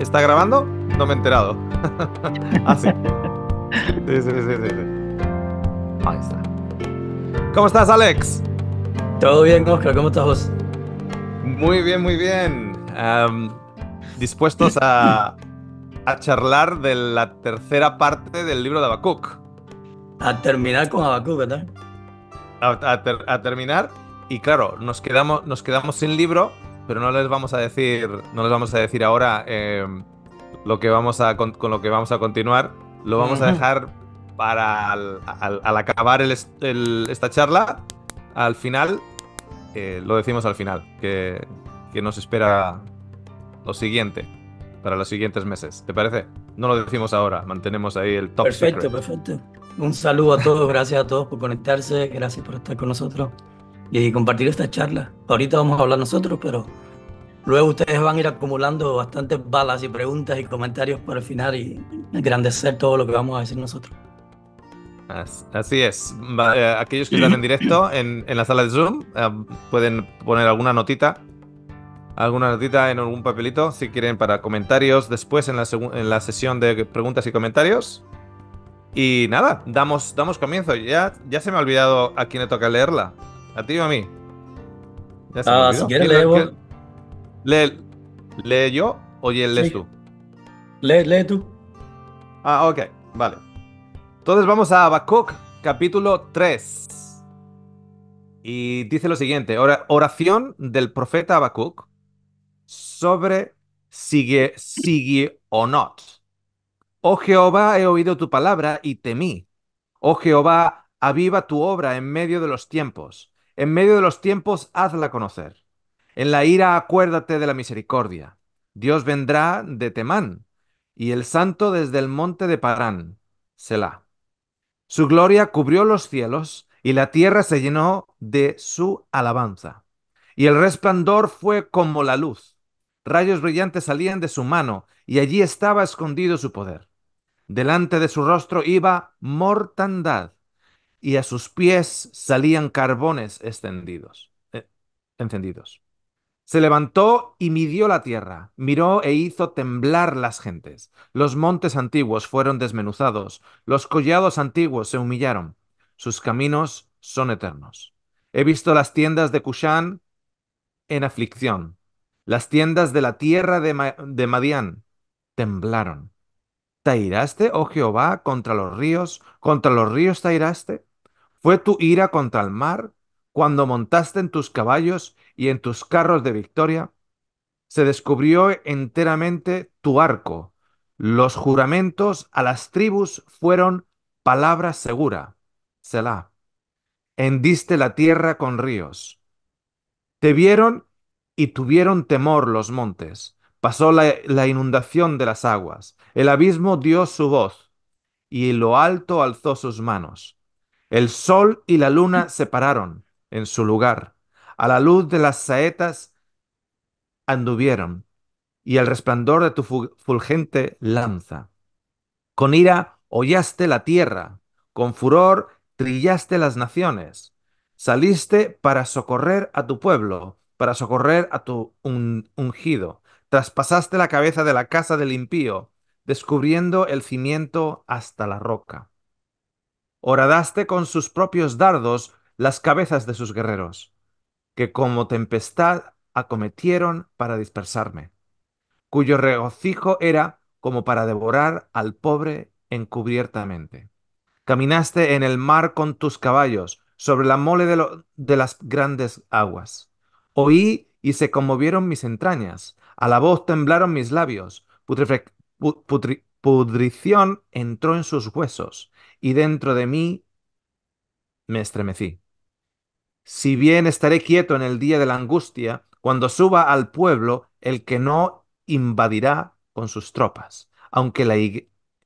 ¿Está, grabando? No me he enterado. ah, sí. Sí, sí, sí, Ahí está. ¿Cómo estás, Alex? Todo bien, Oscar. ¿Cómo estás vos? Muy bien, muy bien. dispuestos a, charlar de la tercera parte del libro de Habacuc. A terminar con Habacuc, ¿verdad? A, a, terminar. Y claro, nos quedamos, nos quedamos sin libro pero no les vamos a decir, no les vamos a decir ahora eh, lo que vamos a con, lo que vamos a continuar. Lo vamos a dejar para al, acabar esta charla, al final, lo decimos al final, que, nos espera lo siguiente para los siguientes meses. ¿Te parece? No lo decimos ahora, mantenemos ahí el top. Perfecto, perfecto. Un saludo a todos, gracias a todos por conectarse, gracias por estar con nosotros y compartir esta charla. Ahorita vamos a hablar nosotros, pero luego ustedes van a ir acumulando bastantes balas y preguntas y comentarios para el final y engrandecer todo lo que vamos a decir nosotros. Así es. Eh, aquellos que están en directo en, en la sala de Zoom eh, pueden poner alguna notita, alguna notita en algún papelito si quieren para comentarios después en la, en la sesión de preguntas y comentarios. Y nada, damos, damos comienzo. Ya, ya se me ha olvidado a quién le toca leerla. ¿A ti o a mí? Ah, si quieres ¿Lee, yo o lees tú? Lee, lee tú. Ah, ok, vale. Entonces vamos a Habacuc, capítulo 3. Y dice lo siguiente: oración del profeta Habacuc sobre sigue, sigue o no Oh Jehová, he oído tu palabra y temí. Oh Jehová, aviva tu obra en medio de los tiempos. En medio de los tiempos, hazla conocer. En la ira, acuérdate de la misericordia. Dios vendrá de Temán, y el santo desde el monte de Parán, Selah. Su gloria cubrió los cielos, y la tierra se llenó de su alabanza. Y el resplandor fue como la luz. Rayos brillantes salían de su mano, y allí estaba escondido su poder. Delante de su rostro iba mortandad, y a sus pies salían carbones eh, encendidos. Se levantó y midió la tierra, miró e hizo temblar las gentes. Los montes antiguos fueron desmenuzados, los collados antiguos se humillaron. Sus caminos son eternos. He visto las tiendas de Cushán en aflicción. Las tiendas de la tierra de, Madián temblaron. ¿Tairaste, oh Jehová, contra los ríos? ¿Contra los ríos tairaste? Fue tu ira contra el mar cuando montaste en tus caballos y en tus carros de victoria. Se descubrió enteramente tu arco. Los juramentos a las tribus fueron palabra segura. Selah. Hendiste la tierra con ríos. Te vieron y tuvieron temor los montes. Pasó la, la, inundación de las aguas. El abismo dio su voz y lo alto alzó sus manos. El sol y la luna se pararon en su lugar. A la luz de las saetas anduvieron y el resplandor de tu fulgente lanza. Con ira hollaste la tierra, con furor trillaste las naciones. Saliste para socorrer a tu pueblo, para socorrer a tu ungido. Traspasaste la cabeza de la casa del impío, descubriendo el cimiento hasta la roca horadaste con sus propios dardos las cabezas de sus guerreros, que como tempestad acometieron para dispersarme, cuyo regocijo era como para devorar al pobre encubiertamente. Caminaste en el mar con tus caballos, sobre la mole de, las grandes aguas. Oí y se conmovieron mis entrañas, a la voz temblaron mis labios, pudrición entró en sus huesos, y dentro de mí me estremecí. Si bien estaré quieto en el día de la angustia, cuando suba al pueblo el que no invadirá con sus tropas, aunque la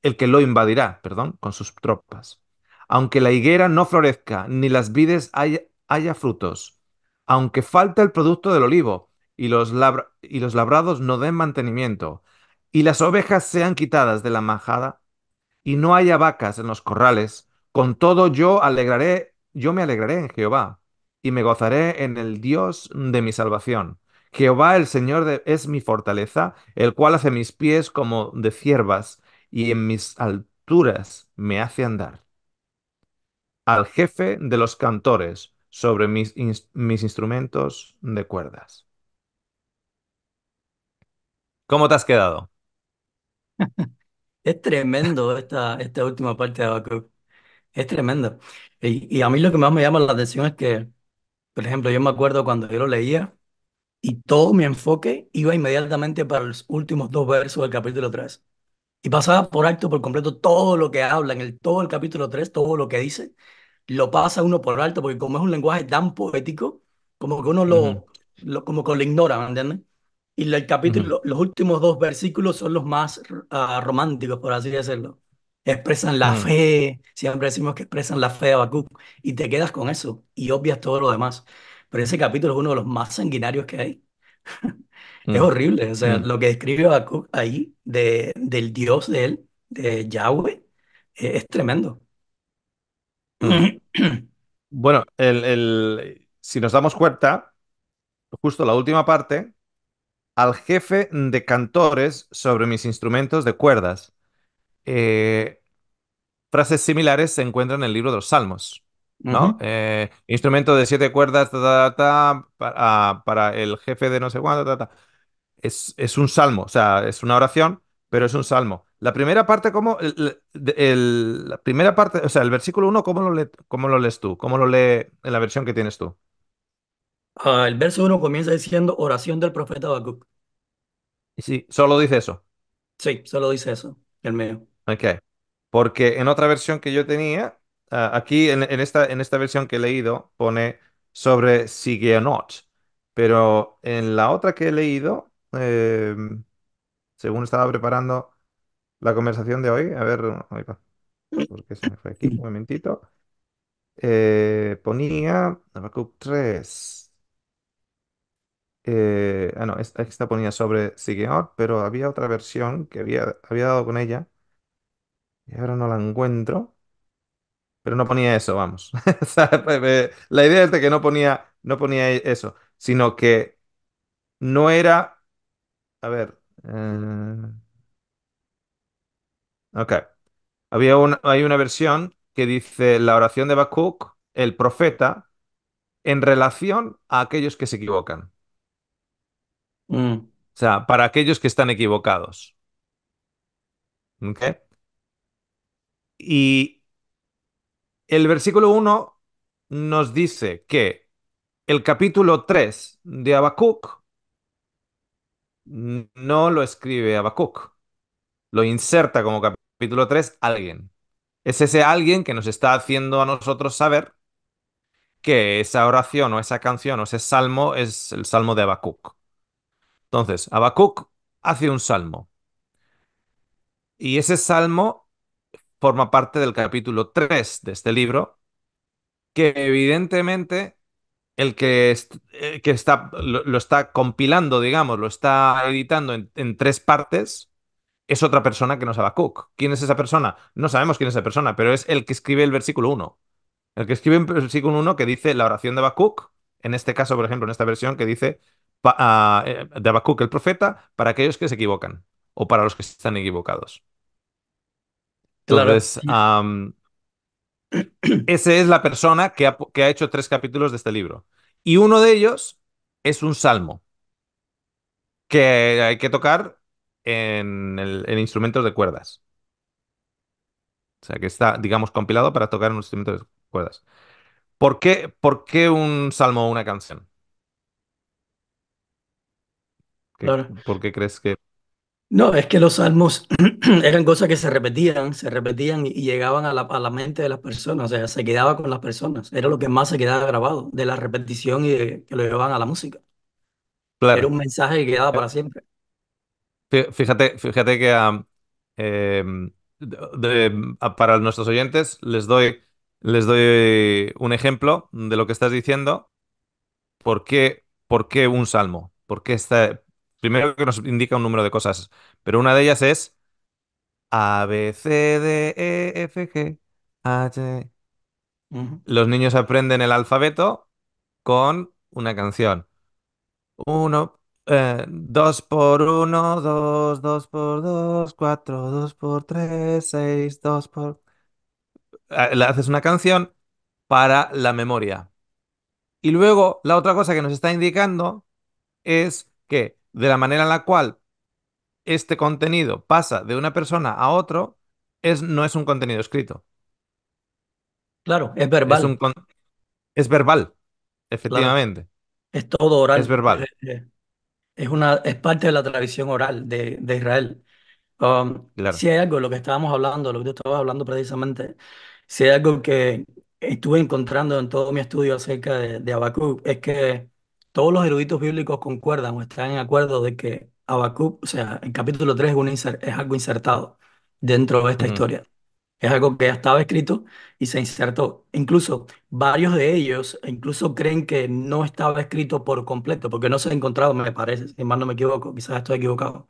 el que lo invadirá, perdón, con sus tropas. Aunque la higuera no florezca, ni las vides haya, frutos, aunque falte el producto del olivo, y los labrados no den mantenimiento, y las ovejas sean quitadas de la majada, y no haya vacas en los corrales, con todo yo alegraré, yo me alegraré en Jehová, y me gozaré en el Dios de mi salvación. Jehová el Señor es mi fortaleza, el cual hace mis pies como de ciervas, y en mis alturas me hace andar. Al jefe de los cantores sobre mis, mis instrumentos de cuerdas. ¿Cómo te has quedado? Es tremendo esta, esta última parte de Habacuc. Es tremendo. Y, a mí lo que más me llama la atención es que, por ejemplo, yo me acuerdo cuando yo lo leía y todo mi enfoque iba inmediatamente para los últimos dos versos del capítulo 3. Y pasaba por alto por completo todo lo que habla en el, todo el capítulo 3, todo lo que dice, lo pasa uno por alto porque como es un lenguaje tan poético, como que uno lo, como que lo ignora, ¿me entiendes? Y el capítulo, los últimos dos versículos son los más ah, románticos, por así decirlo. Expresan la ah. fe, siempre decimos que expresan la fe a Bakú y te quedas con eso y obvias todo lo demás. Pero ese capítulo es uno de los más sanguinarios que hay. es mm. horrible, o sea, mm. lo que describe Habacuc ahí de, del Dios de él, de Yahweh, es, es tremendo. Mm. Bueno, el, el, si nos damos cuenta, justo la última parte al jefe de cantores sobre mis instrumentos de cuerdas. Eh, frases similares se encuentran en el libro de los Salmos. ¿no? Eh, instrumento de siete cuerdas ah, para, el jefe de no sé cuánto. Es, es, un salmo, o sea, es una oración, pero es un salmo. La primera parte, ¿cómo? El, la primera parte, o sea, el versículo 1, ¿cómo lo, ¿cómo lo lees tú? ¿Cómo lo lee en la versión que tienes tú? Ah, el verso 1 comienza diciendo oración del profeta Habacuc. Sí, solo dice eso. Sí, solo dice eso, el medio. Ok. Porque en otra versión que yo tenía, ah, aquí en, esta, en esta versión que he leído, pone sobre Sigeonot. Pero en la otra que he leído, em, según estaba preparando la conversación de hoy, a ver, porque se me fue aquí un momentito, eh, ponía Habacuc 3. Eh, ah, no, esta, ponía sobre Sigeor, pero había otra versión que había, había dado con ella y ahora no la encuentro. Pero no ponía eso, vamos. La idea es de que no ponía, no ponía e, eso, sino que no era. A ver. Eh, ok. Había hay una versión que dice la oración de Bakuk, el profeta, en relación a aquellos que se equivocan. Mm. O sea, para aquellos que están equivocados. ¿Ok? Y el versículo 1 nos dice que el capítulo 3 de Habacuc no lo escribe Habacuc, lo inserta como capítulo 3 alguien. Es ese alguien que nos está haciendo a nosotros saber que esa oración o esa canción o ese salmo es el salmo de Habacuc. Entonces, Habacuc hace un salmo. Y ese salmo forma parte del capítulo 3 de este libro, que evidentemente el que, eh, que está, lo, está compilando, digamos, lo está editando en, en, tres partes, es otra persona que no es Habacuc. ¿Quién es esa persona? No sabemos quién es esa persona, pero es el que escribe el versículo 1. El que escribe el versículo 1 que dice la oración de Habacuc, en este caso, por ejemplo, en esta versión que dice, eh, de Habacuc el profeta para aquellos que se equivocan o para los que están equivocados. Entonces, claro. esa es la persona que ha, hecho tres capítulos de este libro. Y uno de ellos es un salmo que hay que tocar en, instrumentos de cuerdas. O sea, que está, digamos, compilado para tocar en un instrumento de cuerdas. ¿Por ¿Por qué un salmo o una canción? ¿Por qué crees que...? No, es que los salmos eran cosas que se repetían, se repetían y llegaban a la, a la, mente de las personas, o sea, se quedaba con las personas, era lo que más se quedaba grabado, de la repetición y que lo llevaban a la música. Era un mensaje que quedaba para eh, siempre. Fíjate, fíjate que em, para nuestros oyentes les doy, les doy un ejemplo de lo que estás diciendo. ¿Por qué, por qué un salmo? ¿Por qué, está...? Primero que nos indica un número de cosas, pero una de ellas es A, B, C, D, E, F, G, H. Los niños aprenden el alfabeto con una canción. Uno, eh, dos por uno, dos, dos por dos, cuatro, dos por tres, seis, dos por... Ah, haces una canción para la memoria. Y luego, la otra cosa que nos está indicando es que de la manera en la cual este contenido pasa de una persona a otro, es, no es un contenido escrito. Claro, es verbal. Es, verbal, efectivamente. Es todo oral. Es verbal. Es, una, es parte de la tradición oral de, de Israel. Um, claro. Si hay algo, lo que estábamos hablando, lo que tú estabas hablando precisamente, si hay algo que estuve encontrando en todo mi estudio acerca de, de es que todos los eruditos bíblicos concuerdan o están en acuerdo de que Habacuc, o sea, en capítulo 3 es, algo insertado dentro de esta historia. Es algo que ya estaba escrito y se insertó. Incluso varios de ellos incluso creen que no estaba escrito por completo, porque no se ha encontrado, me parece, si más no me equivoco, quizás estoy equivocado,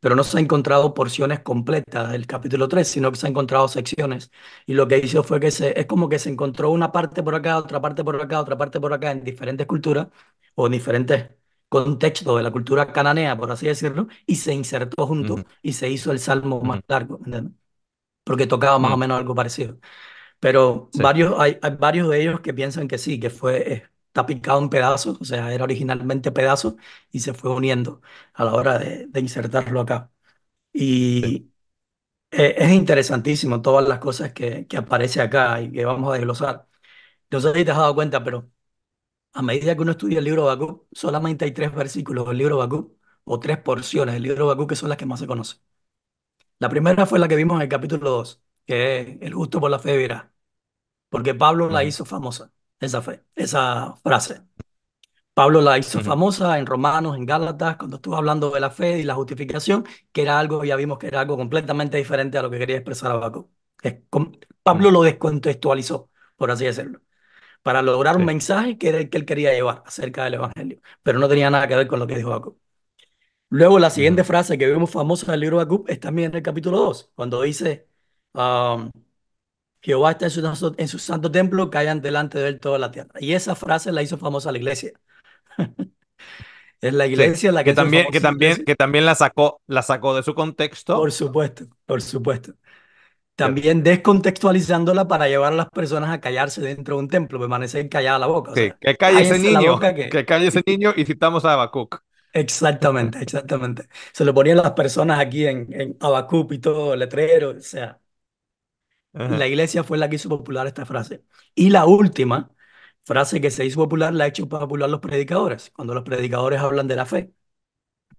pero no se ha encontrado porciones completas del capítulo 3, sino que se ha encontrado secciones. Y lo que hizo fue que es como que se encontró una parte por acá, otra parte por acá, otra parte por acá en diferentes culturas o en diferentes contextos de la cultura cananea, por así decirlo, y se insertó junto y se hizo el salmo más largo, Porque tocaba más o menos algo parecido. Pero varios, hay, hay, varios de ellos que piensan que sí, que fue está picado en pedazos, o sea, era originalmente pedazos y se fue uniendo a la hora de, insertarlo acá. Y e, es interesantísimo todas las cosas que, aparece acá y que vamos a desglosar. No sé si te has dado cuenta, pero a medida que uno estudia el libro de Bakú, solamente hay tres versículos del libro de Bakú, o tres porciones del libro de Bakú que son las que más se conocen. La primera fue la que vimos en el capítulo 2, que es el justo por la fe porque Pablo la hizo famosa. Esa fe esa frase. Pablo la hizo famosa en Romanos, en Gálatas, cuando estuvo hablando de la fe y la justificación, que era algo, ya vimos que era algo completamente diferente a lo que quería expresar Abaco. Pablo lo descontextualizó, por así decirlo, para lograr un mensaje que era que él quería llevar acerca del Evangelio, pero no tenía nada que ver con lo que dijo Habacuc. Luego, la siguiente frase que vemos famosa en el libro de Habacuc es también en el capítulo 2, cuando dice... Um, Jehová está en su, santo, templo, callan delante de él toda la tierra. Y esa frase la hizo famosa la iglesia. es la iglesia la que, también que también que también la sacó la sacó de su contexto. Por supuesto, por supuesto. También descontextualizándola para llevar a las personas a callarse dentro de un templo, permanecer callada la boca. que calle ese niño, que... calle ese niño y citamos a Habacuc. Exactamente, exactamente. Se lo ponían las personas aquí en, en Habacuc y todo, letrero, o sea, la iglesia fue la que hizo popular esta frase. Y la última frase que se hizo popular la ha hecho popular los predicadores, cuando los predicadores hablan de la fe,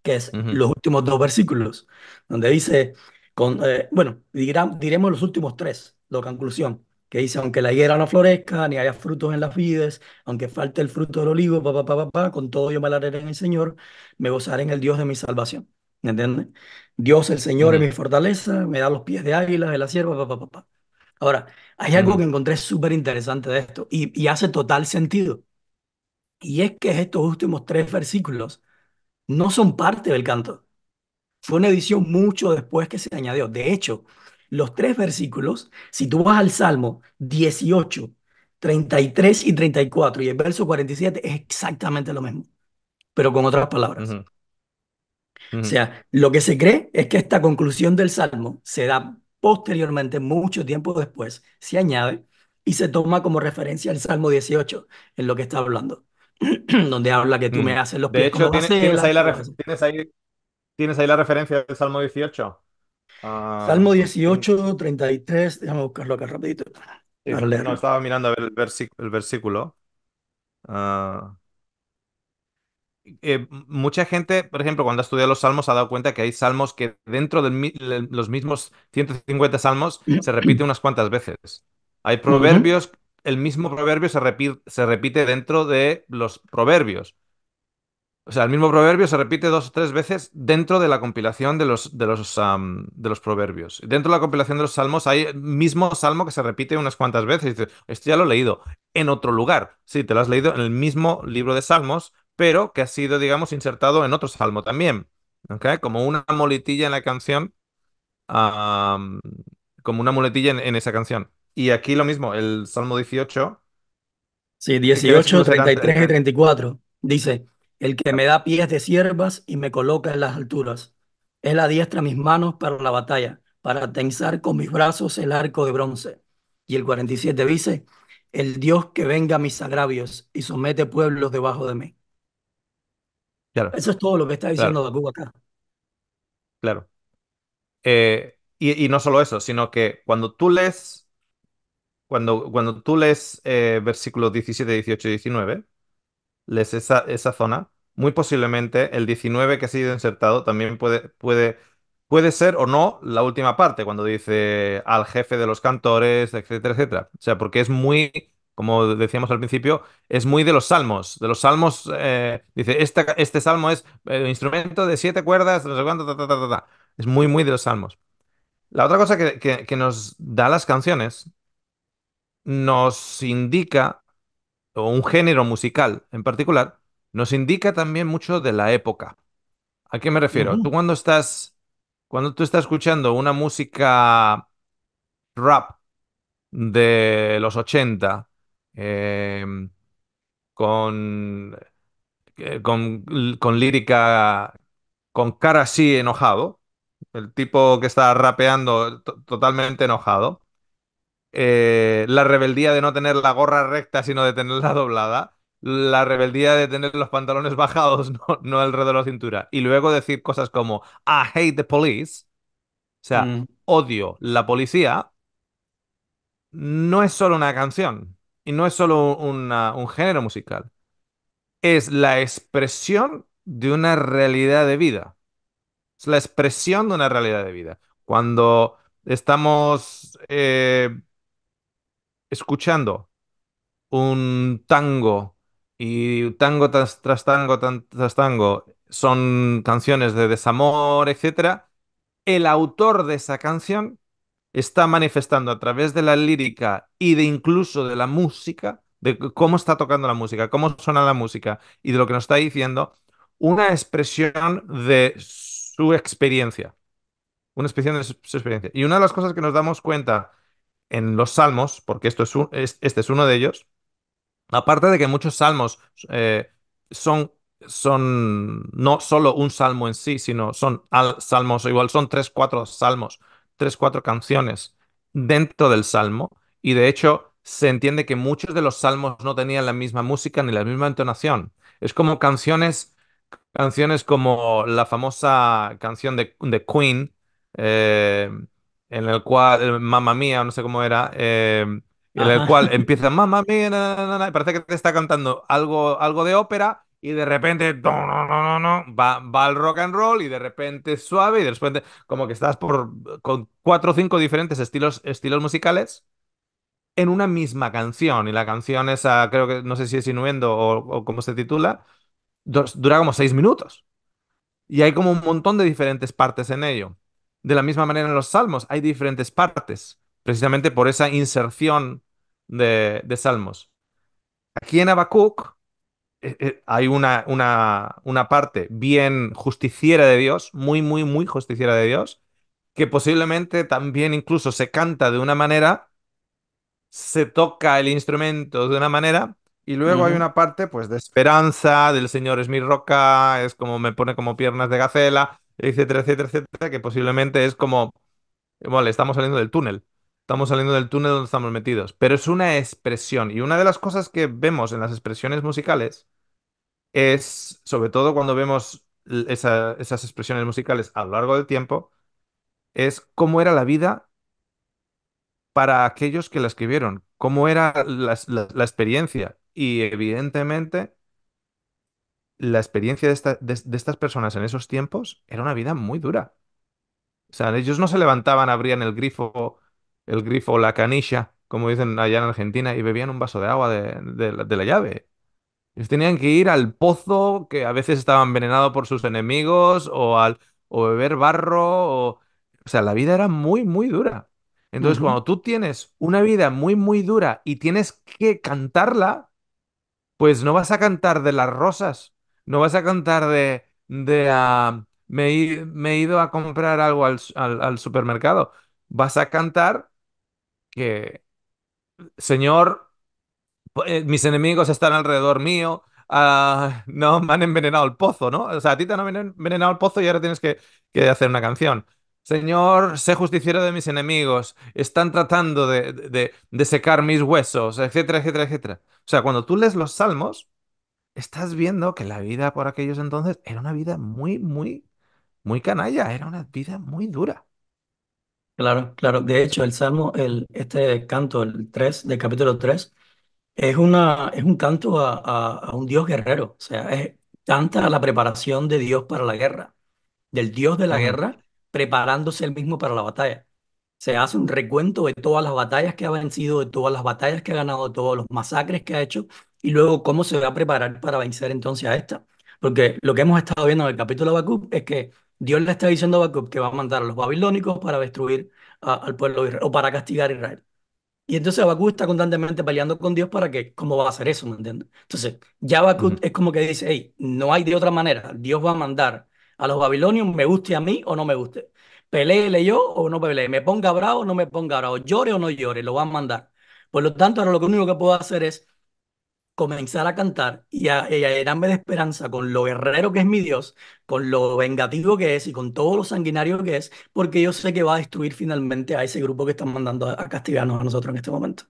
que es los últimos dos versículos, donde dice, con, eh, bueno, diremos los últimos tres, la conclusión, que dice, aunque la higuera no florezca, ni haya frutos en las vides, aunque falte el fruto del olivo, pa, pa, pa, con todo yo me haré en el Señor, me gozaré en el Dios de mi salvación. ¿Entiendes? Dios, el Señor, es mi fortaleza, me da los pies de águila, de la sierva, papá, papá. Pa, pa. Ahora, hay algo que encontré súper interesante de esto y, hace total sentido. Y es que estos últimos tres versículos no son parte del canto. Fue una edición mucho después que se añadió. De hecho, los tres versículos, si tú vas al Salmo 18, 33 y 34 y el verso 47 es exactamente lo mismo, pero con otras palabras. O sea, lo que se cree es que esta conclusión del Salmo se da Posteriormente, mucho tiempo después, se añade y se toma como referencia el Salmo 18, en lo que está hablando, donde habla que tú mm. me haces los pies de hecho, tienes, ahí la ¿tienes, ahí, ¿tienes, ahí la referencia del Salmo 18? Ah. Salmo 18, 33, déjame buscarlo acá rapidito. no, estaba mirando el, el versículo. ah eh, mucha gente, por ejemplo, cuando ha estudiado los salmos, ha dado cuenta que hay salmos que dentro de los mismos 150 salmos se repite unas cuantas veces. Hay proverbios, el mismo proverbio se repite, se repite dentro de los proverbios. O sea, el mismo proverbio se repite dos o tres veces dentro de la compilación de los, de los, de los proverbios. Dentro de la compilación de los salmos hay el mismo salmo que se repite unas cuantas veces. esto ya lo he leído en otro lugar. Sí, te lo has leído en el mismo libro de salmos, pero que ha sido, digamos, insertado en otro salmo también, Como una moletilla en la canción, como una muletilla en, esa canción. Y aquí lo mismo, el Salmo 18. Sí, 18, 33 y 34. Dice, el que me da pies de siervas y me coloca en las alturas. Él adiestra mis manos para la batalla, para tensar con mis brazos el arco de bronce. Y el 47 dice, el Dios que venga mis agravios y somete pueblos debajo de mí. Eso es todo lo que está diciendo claro. Google acá. Claro. Eh, y, no solo eso, sino que cuando tú lees, cuando, cuando tú lees eh, versículos 17, 18 y 19, lees esa, esa zona, muy posiblemente el 19 que ha sido insertado también puede, puede, puede ser o no la última parte, cuando dice al jefe de los cantores, etcétera, etcétera. O sea, porque es muy como decíamos al principio, es muy de los salmos. De los salmos, eh, dice, este, salmo es eh, instrumento de siete cuerdas, es muy, muy de los salmos. La otra cosa que, nos da las canciones nos indica, o un género musical en particular, nos indica también mucho de la época. ¿A qué me refiero? Tú cuando estás, cuando tú estás escuchando una música rap de los 80, Em, con, eh, con, lírica, con cara así enojado, el tipo que está rapeando totalmente enojado, eh, la rebeldía de no tener la gorra recta sino de tenerla doblada, la rebeldía de tener los pantalones bajados, no, alrededor de la cintura, y luego decir cosas como I hate the police, o sea, mm. odio la policía, no es solo una canción y no es solo un género musical, es la expresión de una realidad de vida. Es la expresión de una realidad de vida. Cuando estamos eh, escuchando un tango y tango tras, tango tras tango son canciones de desamor, etc., el autor de esa canción está manifestando a través de la lírica y de incluso de la música, de cómo está tocando la música, cómo suena la música y de lo que nos está diciendo, una expresión de su experiencia. Una expresión de su, experiencia. Y una de las cosas que nos damos cuenta en los salmos, porque esto es, este es uno de ellos, aparte de que muchos salmos eh, son son no solo un salmo en sí, sino son salmos, igual son tres, cuatro salmos tres, cuatro canciones dentro del salmo y de hecho se entiende que muchos de los salmos no tenían la misma música ni la misma entonación. Es como canciones, canciones como la famosa canción de, de Queen, eh, en el cual, Mamma Mía, no sé cómo era, eh, en el cual empieza Mamma Mía, parece que te está cantando algo, algo de ópera, y de repente no, no, no, no, va, va al rock and roll y de repente suave y de repente como que estás por, con cuatro o cinco diferentes estilos, estilos musicales en una misma canción y la canción esa creo que no sé si es Inuendo o, cómo se titula dura como seis minutos y hay como un montón de diferentes partes en ello. De la misma manera en los salmos hay diferentes partes precisamente por esa inserción de, de salmos. Aquí en Habacuc eh, eh, hay una, una, parte bien justiciera de Dios, muy, muy, muy justiciera de Dios, que posiblemente también incluso se canta de una manera, se toca el instrumento de una manera, y luego hay una parte pues de esperanza, del Señor es mi roca, es como me pone como piernas de gacela, etcétera, etcétera, etcétera, que posiblemente es como, vale, estamos saliendo del túnel, estamos saliendo del túnel donde estamos metidos, pero es una expresión, y una de las cosas que vemos en las expresiones musicales es, sobre todo cuando vemos esas expresiones musicales a lo largo del tiempo, es cómo era la vida para aquellos que la escribieron, cómo era la, experiencia. Y evidentemente, la experiencia de, estas personas en esos tiempos era una vida muy dura. O sea, ellos no se levantaban, abrían el grifo, el grifo, la canilla, como dicen allá en Argentina, y bebían un vaso de agua de la llave. Ellos tenían que ir al pozo que a veces estaba envenenado por sus enemigos o al o beber barro o... sea, la vida era muy muy dura. Entonces, cuando tú tienes una vida muy muy dura y tienes que cantarla, pues no vas a cantar de las rosas, no vas a cantar de de ah, me, he ido a comprar algo al supermercado. Vas a cantar que, señor, pues, eh, mis enemigos están alrededor mío, ah, no me han envenenado el pozo, ¿no? O sea, a ti te han envenenado el pozo y ahora tienes que, hacer una canción. Señor, sé justiciero de mis enemigos, están tratando de, secar mis huesos, etcétera, etcétera, etcétera. O sea, cuando tú lees los salmos, estás viendo que la vida por aquellos entonces era una vida muy, muy, muy canalla, era una vida muy dura. Claro, claro. De hecho, el salmo, el, este canto, el 3, del capítulo 3, es una, es un canto a, un Dios guerrero, o sea, es tanta la preparación de Dios para la guerra, del Dios de la guerra preparándose él mismo para la batalla. Se hace un recuento de todas las batallas que ha vencido, de todas las batallas que ha ganado, de todos los masacres que ha hecho, y luego cómo se va a preparar para vencer entonces a esta. Porque lo que hemos estado viendo en el capítulo de Habacuc es que Dios le está diciendo a Habacuc que va a mandar a los babilónicos para destruir al pueblo de o para castigar a Israel. Y entonces Habacuc está constantemente peleando con Dios para que, ¿cómo va a hacer eso? ¿Me entiendes? Entonces, ya Habacuc es como que dice, hey, no hay de otra manera. Dios va a mandar a los babilonios, me guste a mí o no me guste. Peleele yo o no pelee. Me ponga bravo o no me ponga bravo. Llore o no llore, lo van a mandar. Por lo tanto, ahora lo único que puedo hacer es comenzar a cantar y a, y de esperanza con lo guerrero que es mi Dios, con lo vengativo que es y con todo lo sanguinario que es, porque yo sé que va a destruir finalmente a ese grupo que están mandando a, castigarnos a nosotros en este momento.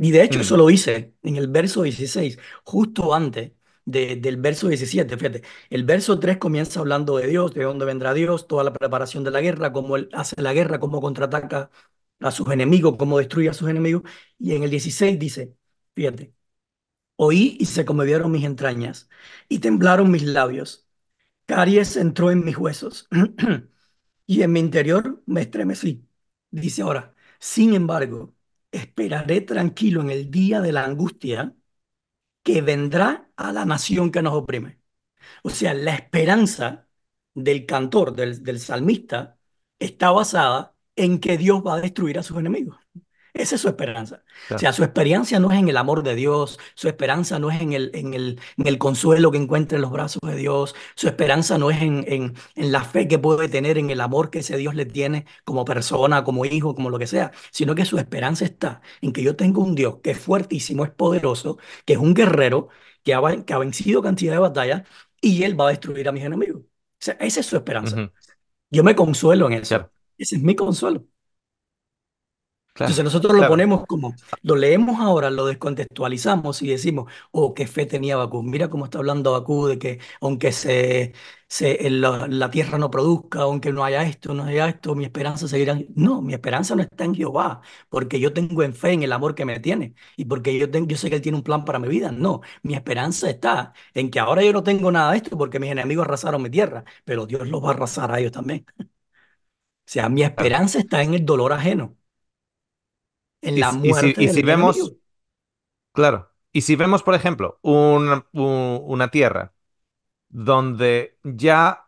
Y de hecho, mm. eso lo hice en el verso 16, justo antes de, del verso 17. Fíjate, el verso 3 comienza hablando de Dios, de dónde vendrá Dios, toda la preparación de la guerra, cómo él hace la guerra, cómo contraataca a sus enemigos, cómo destruye a sus enemigos. Y en el 16 dice, fíjate, Oí y se conmovieron mis entrañas, y temblaron mis labios. Caries entró en mis huesos, y en mi interior me estremecí. Dice ahora, sin embargo, esperaré tranquilo en el día de la angustia que vendrá a la nación que nos oprime. O sea, la esperanza del cantor, del, del salmista, está basada en que Dios va a destruir a sus enemigos. Esa es su esperanza. O sea, su experiencia no es en el amor de Dios, su esperanza no es en el, en el, en el consuelo que encuentra en los brazos de Dios, su esperanza no es en, en, la fe que puede tener, en el amor que ese Dios le tiene como persona, como hijo, como lo que sea, sino que su esperanza está en que yo tengo un Dios que es fuertísimo, es poderoso, que es un guerrero, que ha, vencido cantidad de batallas y él va a destruir a mis enemigos. O esa es su esperanza. Yo me consuelo en eso. Ese es mi consuelo. Entonces nosotros lo ponemos como, lo leemos ahora, lo descontextualizamos y decimos, oh, qué fe tenía Bakú. Mira cómo está hablando Bakú de que aunque se, eh, la, tierra no produzca, aunque no haya esto, no haya esto, mi esperanza seguirá. No, mi esperanza no está en Jehová, porque yo tengo en fe en el amor que me tiene y porque yo, tengo, yo sé que Él tiene un plan para mi vida. No, mi esperanza está en que ahora yo no tengo nada de esto porque mis enemigos arrasaron mi tierra, pero Dios los va a arrasar a ellos también. o sea, mi esperanza está en el dolor ajeno y, si, vemos, claro, y si vemos, por ejemplo, una tierra donde ya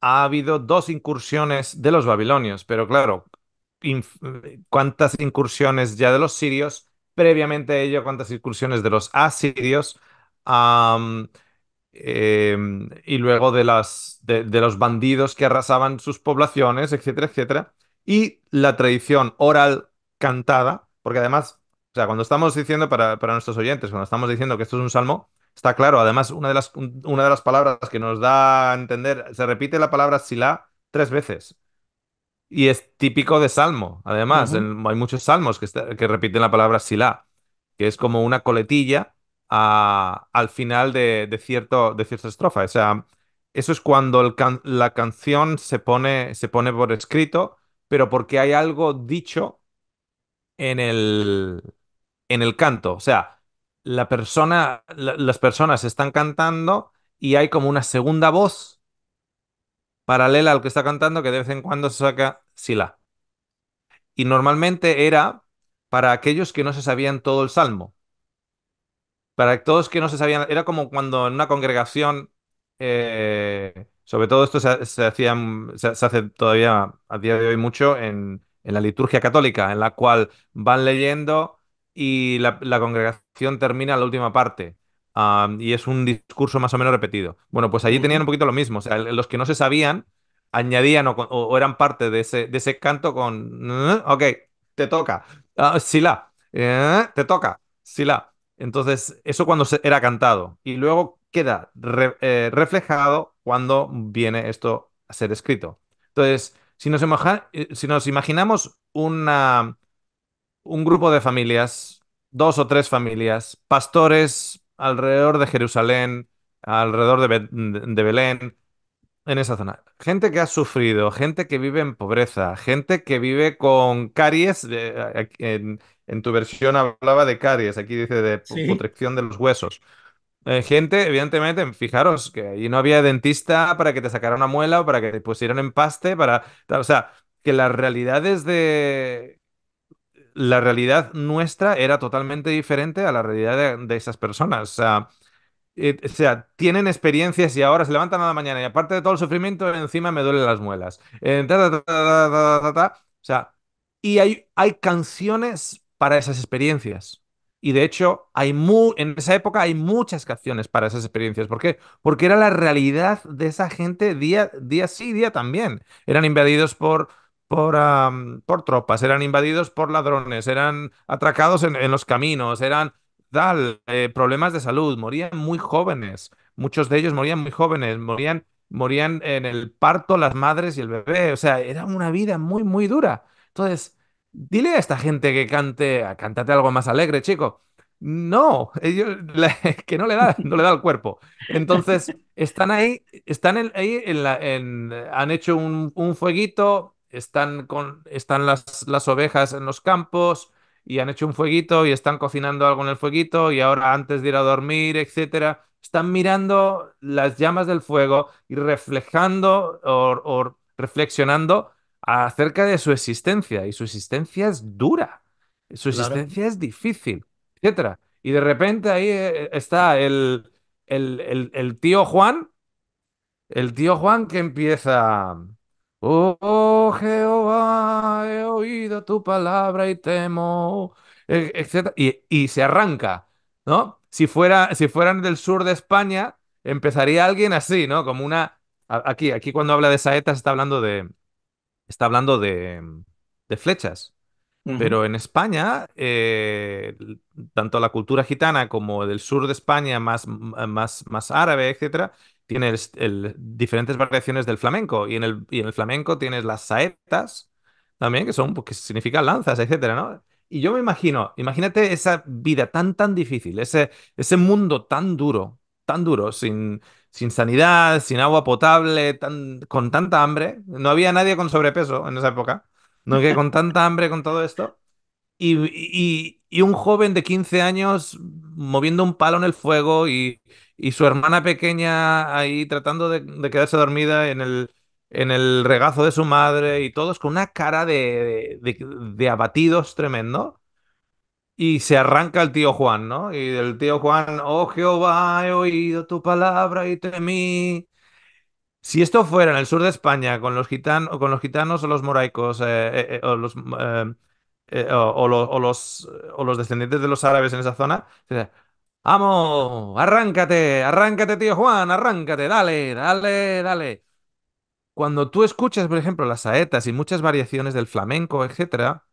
ha habido dos incursiones de los babilonios, pero claro, cuántas incursiones ya de los sirios, previamente a ello cuántas incursiones de los asirios em, y luego de, las, de, los bandidos que arrasaban sus poblaciones, etcétera, etcétera. Y la tradición oral cantada, porque además, o sea, cuando estamos diciendo para, nuestros oyentes, cuando estamos diciendo que esto es un salmo, está claro, además, una de las, una de las palabras que nos da a entender, se repite la palabra silá tres veces. Y es típico de salmo, además, hay muchos salmos que, que repiten la palabra silá, que es como una coletilla al final de, cierto, de cierta estrofa. O sea, eso es cuando la canción se pone, se pone por escrito, pero porque hay algo dicho en el, canto. O sea, la persona, las personas están cantando y hay como una segunda voz paralela al que está cantando que de vez en cuando se saca sila. Y normalmente era para aquellos que no se sabían todo el salmo. Para todos que no se sabían, era como cuando en una congregación, eh, sobre todo esto se, hacía, se hace todavía a día de hoy mucho en, en la liturgia católica, en la cual van leyendo y la, congregación termina la última parte. y es un discurso más o menos repetido. Bueno, pues allí tenían un poquito lo mismo. O sea, los que no se sabían añadían o, eran parte de ese, canto con. Mm, ok, te toca. Ah, sila. Eh, te toca. Sila. Entonces, eso cuando era cantado. Y luego queda eh, reflejado cuando viene esto a ser escrito. Entonces, eh, si nos, imaginamos una, un grupo de familias, dos o tres familias, pastores alrededor de Jerusalén, alrededor de, Belén, en esa zona. Gente que ha sufrido, gente que vive en pobreza, gente que vive con caries. en, tu versión hablaba de caries, aquí dice de protección de los huesos gente, evidentemente, fijaros que ahí no había dentista para que te sacara una muela o para que te pusieran empaste, para. O sea, que las realidades de. La realidad nuestra era totalmente diferente a la realidad de, esas personas. O sea, tienen experiencias y ahora se levantan a la mañana y aparte de todo el sufrimiento, encima me duelen las muelas. o sea, y hay, hay canciones para esas experiencias. Y de hecho, hay en esa época hay muchas canciones para esas experiencias. ¿Por qué? Porque era la realidad de esa gente día, día sí, día también. Eran invadidos por, por, por tropas, eran invadidos por ladrones, eran atracados en, los caminos, eran tal, eh, problemas de salud, morían muy jóvenes. Muchos de ellos morían muy jóvenes, morían, morían en el parto las madres y el bebé. O sea, era una vida muy, muy dura. Entonces, Dile a esta gente que cante, cántate algo más alegre, chico. No, ellos, que no le da, no le da el cuerpo. Entonces, están ahí, están ahí han hecho un, fueguito, están con, están las, las ovejas en los campos y han hecho un fueguito y están cocinando algo en el fueguito y ahora antes de ir a dormir, etcétera, están mirando las llamas del fuego y reflejando o reflexionando acerca de su existencia. Y su existencia es dura, su existencia es difícil, etc. Y de repente ahí eh, eh, está el, el, el, tío Juan, el tío Juan que empieza... Oh, Jehová, he oído tu palabra y temo, e, Y, y se arranca, ¿no? Si, fuera, si fueran del sur de España, empezaría alguien así, ¿no? Como una... Aquí, aquí cuando habla de saetas está hablando de, está hablando de, flechas. Pero en España, eh, tanto la cultura gitana como del sur de España, más, más, más árabe, etcétera, tienes diferentes variaciones del flamenco. Y en, el, en el flamenco tienes las saetas también, que son, que significan lanzas, etcétera, ¿no? Y yo me imagino, imagínate esa vida tan, tan difícil, ese, ese mundo tan duro, tan duro, sin, sin sanidad, sin agua potable, tan, con tanta hambre. No había nadie con sobrepeso en esa época. No que con tanta hambre, con todo esto. Y, un joven de 15 años moviendo un palo en el fuego y, su hermana pequeña ahí tratando de, quedarse dormida en el, en el regazo de su madre y todos con una cara de, de abatidos tremendo. Y se arranca el tío Juan, ¿no? Y el tío Juan, oh Jehová, he oído tu palabra y temí. Si esto fuera en el sur de España, con los, gitanos, con los gitanos o los moraicos, eh, eh, eh, o, los, los, o los descendientes de los árabes en esa zona, amo, ¡Arráncate! ¡Arráncate, tío Juan! ¡Arráncate! ¡Dale! ¡Dale! ¡Dale! Cuando tú escuchas, por ejemplo, las saetas y muchas variaciones del flamenco, etcétera,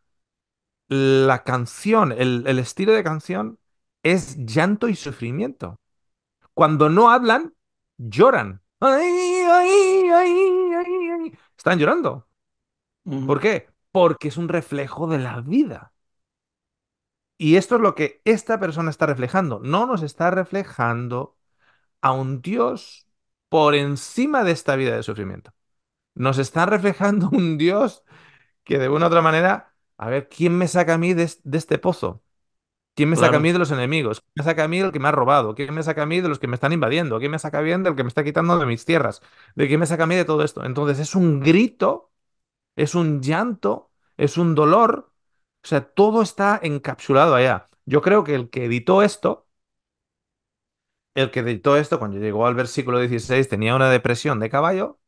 la canción, el, estilo de canción es llanto y sufrimiento. Cuando no hablan, lloran. Están llorando. ¿Por qué? Porque es un reflejo de la vida. Y esto es lo que esta persona está reflejando. No nos está reflejando a un Dios por encima de esta vida de sufrimiento. Nos está reflejando un Dios que de una u otra manera a ver, ¿quién me saca a mí de, este pozo? ¿Quién me saca a mí de los enemigos? ¿Quién me saca a mí del que me ha robado? ¿Quién me saca a mí de los que me están invadiendo? ¿Quién me saca bien del que me está quitando de mis tierras? ¿De quién me saca a mí de todo esto? Entonces es un grito, es un llanto, es un dolor. O sea, todo está encapsulado allá. Yo creo que el que editó esto, el que editó esto cuando llegó al versículo 16 tenía una depresión de caballo.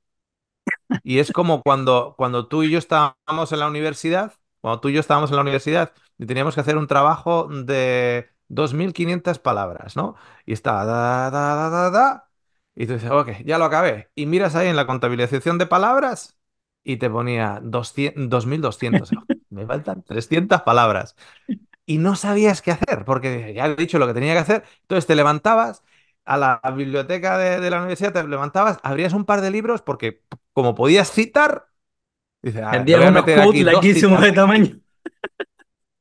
Y es como cuando, cuando tú y yo estábamos en la universidad cuando tú y yo estábamos en la universidad y teníamos que hacer un trabajo de 2.500 palabras, ¿no? Y estaba da, da, da, da, da. Y tú dices, ok, ya lo acabé. Y miras ahí en la contabilización de palabras y te ponía 200, 2.200. Me faltan 300 palabras. Y no sabías qué hacer, porque ya he dicho lo que tenía que hacer. Entonces te levantabas a la biblioteca de la universidad, te levantabas, abrías un par de libros porque como podías citar, Dice, ah, laquísimo de tamaño.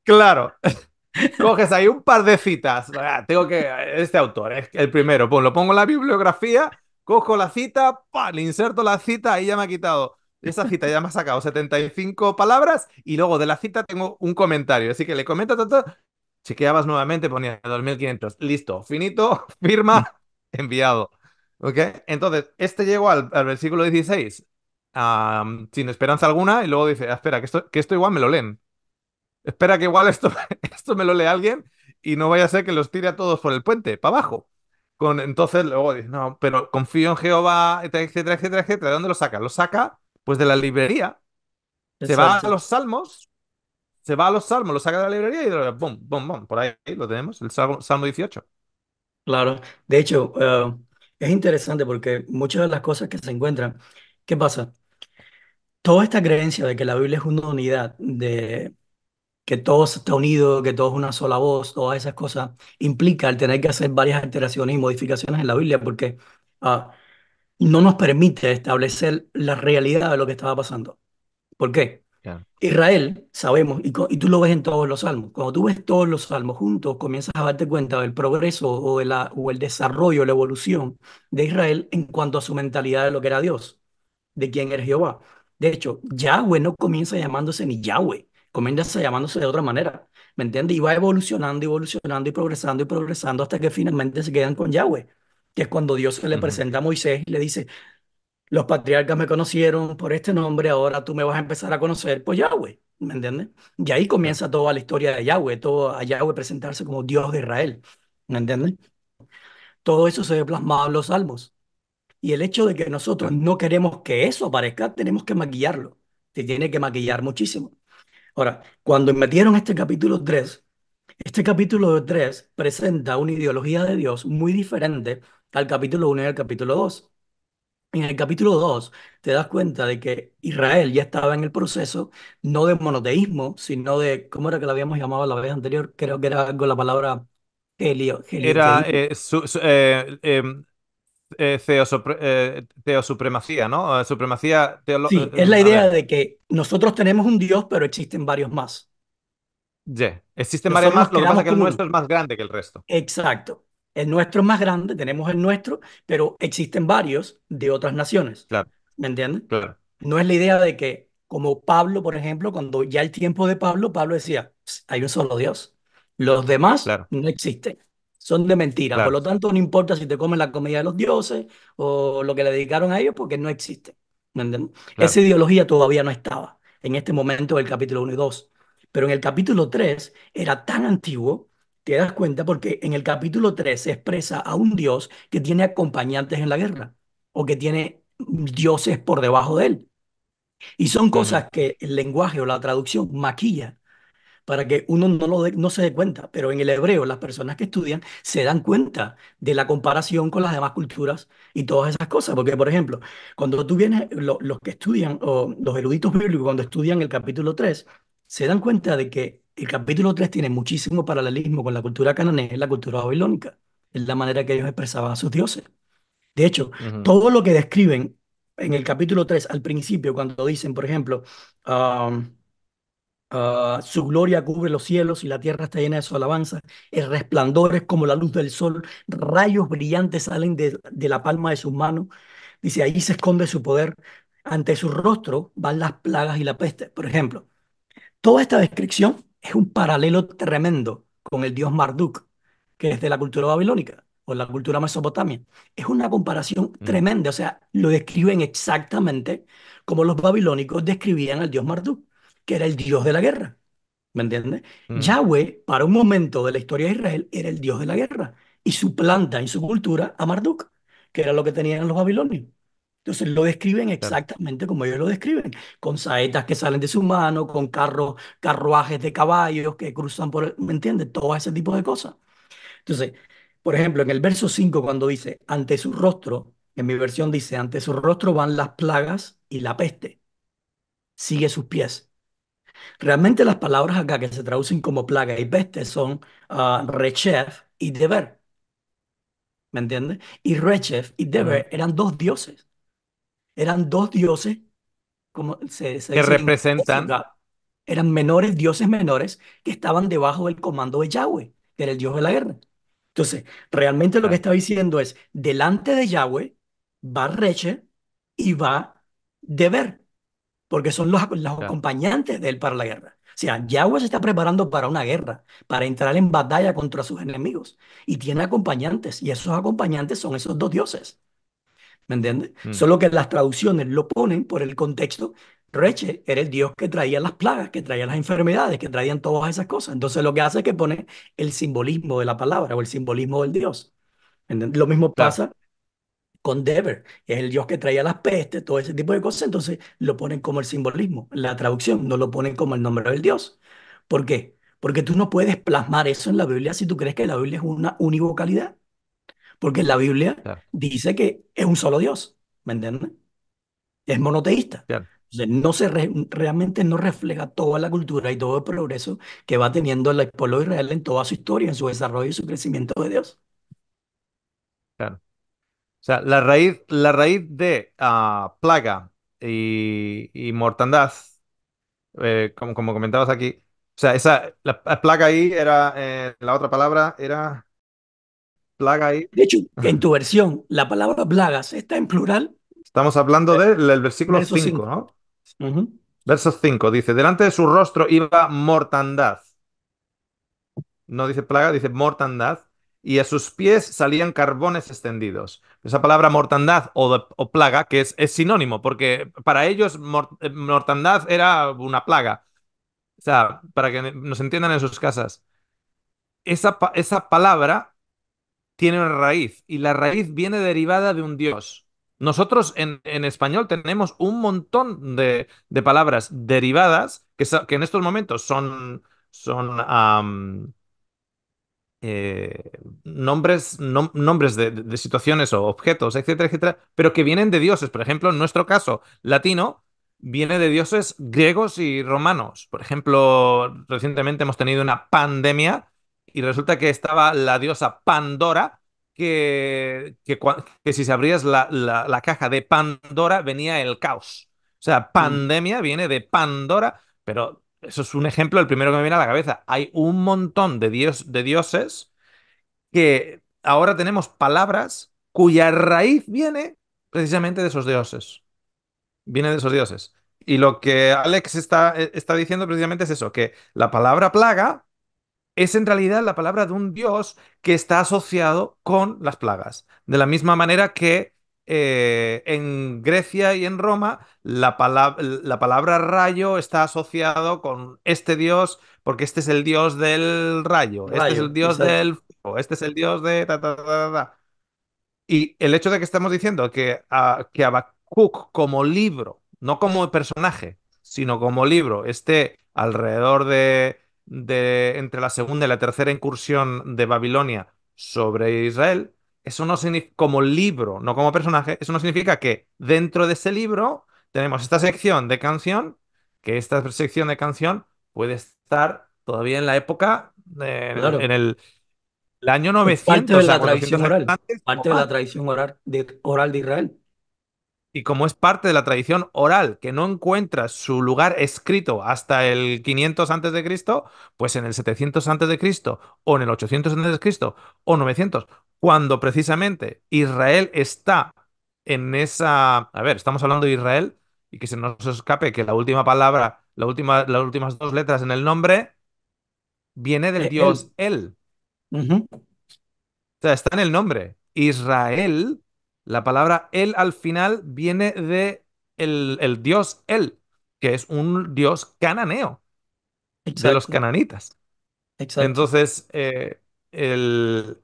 claro. Coges ahí un par de citas. Ah, tengo que. Este autor es el primero. pues lo pongo en la bibliografía, cojo la cita, ¡pam! le inserto la cita y ya me ha quitado. Esa cita ya me ha sacado 75 palabras y luego de la cita tengo un comentario. Así que le comento todo. Chequeabas nuevamente, ponía 2500. Listo, finito, firma, mm. enviado. okay Entonces, este llegó al, al versículo 16 sin esperanza alguna y luego dice, ah, espera, que esto, que esto igual me lo leen. Espera que igual esto, esto me lo lee alguien y no vaya a ser que los tire a todos por el puente, para abajo. Con, entonces luego dice, no, pero confío en Jehová, etcétera, etcétera, etcétera. ¿De dónde lo saca? Lo saca pues de la librería. Se va a los salmos, se va a los salmos, lo saca de la librería y boom, boom, boom, Por ahí lo tenemos, el salmo 18. Claro, de hecho, eh, es interesante porque muchas de las cosas que se encuentran, ¿qué pasa? toda esta creencia de que la Biblia es una unidad, de que todo está unido, que todo es una sola voz, todas esas cosas, implica el tener que hacer varias alteraciones y modificaciones en la Biblia porque ah, no nos permite establecer la realidad de lo que estaba pasando. ¿Por qué? Israel, sabemos, y, tú lo ves en todos los salmos, cuando tú ves todos los salmos juntos, comienzas a darte cuenta del progreso o, de o el desarrollo, la evolución de Israel en cuanto a su mentalidad de lo que era Dios, de quién era Jehová. De hecho, Yahweh no comienza llamándose ni Yahweh, comienza llamándose de otra manera, ¿me entiendes? Y va evolucionando, evolucionando y progresando y progresando hasta que finalmente se quedan con Yahweh, que es cuando Dios se le presenta a Moisés y le dice, los patriarcas me conocieron por este nombre, ahora tú me vas a empezar a conocer por Yahweh, ¿me entiendes? Y ahí comienza toda la historia de Yahweh, todo a Yahweh presentarse como Dios de Israel, ¿me entiendes? Todo eso se ve plasmado en los salmos. Y el hecho de que nosotros no queremos que eso aparezca, tenemos que maquillarlo. Se tiene que maquillar muchísimo. Ahora, cuando metieron este capítulo 3, este capítulo 3 presenta una ideología de Dios muy diferente al capítulo 1 y al capítulo 2. En el capítulo 2 te das cuenta de que Israel ya estaba en el proceso no de monoteísmo, sino de, ¿cómo era que lo habíamos llamado la vez anterior? Creo que era algo la palabra helio. era teosupremacía, eh, eh, ¿no? Eh, supremacía teológica. Sí, es la idea de que nosotros tenemos un Dios, pero existen varios más. Sí, Existen varios más, lo que pasa que el nuestro es más grande que el resto. Exacto. El nuestro es más grande, tenemos el nuestro, pero existen varios de otras naciones. Claro. ¿Me entiendes? Claro. No es la idea de que, como Pablo, por ejemplo, cuando ya el tiempo de Pablo, Pablo decía, hay un solo Dios. Los demás no existen son de mentira. Por lo tanto, no importa si te comen la comida de los dioses o lo que le dedicaron a ellos, porque no existe. Esa ideología todavía no estaba en este momento del capítulo 1 y 2. Pero en el capítulo 3 era tan antiguo, te das cuenta, porque en el capítulo 3 se expresa a un dios que tiene acompañantes en la guerra o que tiene dioses por debajo de él. Y son cosas que el lenguaje o la traducción maquilla para que uno no, no se dé cuenta, pero en el hebreo las personas que estudian se dan cuenta de la comparación con las demás culturas y todas esas cosas, porque por ejemplo, cuando tú vienes, los que estudian, o los eruditos bíblicos, cuando estudian el capítulo 3, se dan cuenta de que el capítulo 3 tiene muchísimo paralelismo con la cultura cananea y la cultura babilónica, es la manera que ellos expresaban a sus dioses. De hecho, todo lo que describen en el capítulo 3 al principio, cuando dicen, por ejemplo, um, Ah, su gloria cubre los cielos y la tierra está llena de su alabanza. El resplandor es como la luz del sol. Rayos brillantes salen de, la palma de sus manos. Dice, ahí se esconde su poder. Ante su rostro van las plagas y la peste. Por ejemplo, toda esta descripción es un paralelo tremendo con el dios Marduk, que es de la cultura babilónica o la cultura mesopotamia. Es una comparación mm. tremenda. O sea, lo describen exactamente como los babilónicos describían al dios Marduk que era el dios de la guerra. ¿Me entiendes? Mm. Yahweh, para un momento de la historia de Israel, era el dios de la guerra y su planta en su cultura a Marduk, que era lo que tenían los babilonios. Entonces lo describen exactamente como ellos lo describen, con saetas que salen de su mano, con carros, carruajes de caballos que cruzan por, ¿me entiendes? Todo ese tipo de cosas. Entonces, por ejemplo, en el verso 5 cuando dice, ante su rostro, en mi versión dice, ante su rostro van las plagas y la peste, sigue sus pies. Realmente las palabras acá que se traducen como plaga y peste son ah, Rechef y Deber. ¿Me entiendes? Y Rechef y Deber eran dos dioses. Eran dos dioses, como se, que representan. eran menores, dioses menores, que estaban debajo del comando de Yahweh, que era el dios de la guerra. Entonces, realmente lo que está diciendo es, delante de Yahweh va Reche y va Deber porque son los, acompañantes de él para la guerra. O sea, Yahweh se está preparando para una guerra, para entrar en batalla contra sus enemigos. Y tiene acompañantes, y esos acompañantes son esos dos dioses. ¿Me entiendes? Mm. Solo que las traducciones lo ponen por el contexto. Reche era el dios que traía las plagas, que traía las enfermedades, que traían todas esas cosas. Entonces lo que hace es que pone el simbolismo de la palabra o el simbolismo del dios. Lo mismo pasa con Dever, es el dios que traía las pestes, todo ese tipo de cosas, entonces lo ponen como el simbolismo, la traducción, no lo ponen como el nombre del dios. ¿Por qué? Porque tú no puedes plasmar eso en la Biblia si tú crees que la Biblia es una univocalidad, porque la Biblia dice que es un solo dios, ¿me entiendes? Es monoteísta. no se realmente no refleja toda la cultura y todo el progreso que va teniendo el pueblo Israel en toda su historia, en su desarrollo y su crecimiento de Dios. Claro. O sea, la raíz, la raíz de ah, plaga y, mortandad, eh, como, como comentabas aquí, o sea, esa, la, plaga ahí era, eh, la otra palabra era plaga ahí. De hecho, en tu versión, la palabra plagas está en plural. Estamos hablando eh, del versículo 5, ¿no? Verso 5 dice, delante de su rostro iba mortandad. No dice plaga, dice mortandad y a sus pies salían carbones extendidos. Esa palabra mortandad o, plaga, que es, sinónimo, porque para ellos eh, mortandad era una plaga. O sea, para que nos entiendan en sus casas. Esa, palabra tiene una raíz y la raíz viene derivada de un dios. Nosotros en, español tenemos un montón de, palabras derivadas que, que, en estos momentos son, son eh, nombres, nombres de, situaciones o objetos, etcétera, etcétera, pero que vienen de dioses. Por ejemplo, en nuestro caso, latino viene de dioses griegos y romanos. Por ejemplo, recientemente hemos tenido una pandemia y resulta que estaba la diosa Pandora, que, que, si se abrías la, caja de Pandora venía el caos. O sea, mm. pandemia viene de Pandora, pero eso es un ejemplo, el primero que me viene a la cabeza. Hay un montón de, dios, de dioses que ahora tenemos palabras cuya raíz viene precisamente de esos dioses. Viene de esos dioses. Y lo que Alex está, eh, está diciendo precisamente es eso, que la palabra plaga es en realidad la palabra de un dios que está asociado con las plagas. De la misma manera que eh, en Grecia y en Roma la, la palabra rayo está asociado con este dios, porque este es el dios del rayo, este es el dios del fuego, este es el dios de... y el hecho de que estamos diciendo que, a, que como libro, no como personaje, sino como libro, esté alrededor de, de entre la segunda y la tercera incursión de Babilonia sobre Israel, eso no significa, como libro, no como personaje, eso no significa que dentro de ese libro tenemos esta sección de canción, que esta sección de canción puede estar todavía en la época, eh, en el, año 900. Parte de la tradición oral de Israel y como es parte de la tradición oral que no encuentra su lugar escrito hasta el 500 antes de Cristo, pues en el 700 antes de Cristo o en el 800 antes de Cristo o 900, cuando precisamente Israel está en esa, a ver, estamos hablando de Israel y que se nos escape que la última palabra, la última, las últimas dos letras en el nombre viene del eh, dios él. O sea, está en el nombre. Israel la palabra él al final viene de el, el dios él, que es un dios cananeo de los cananitas. Exacto. Entonces, eh, el...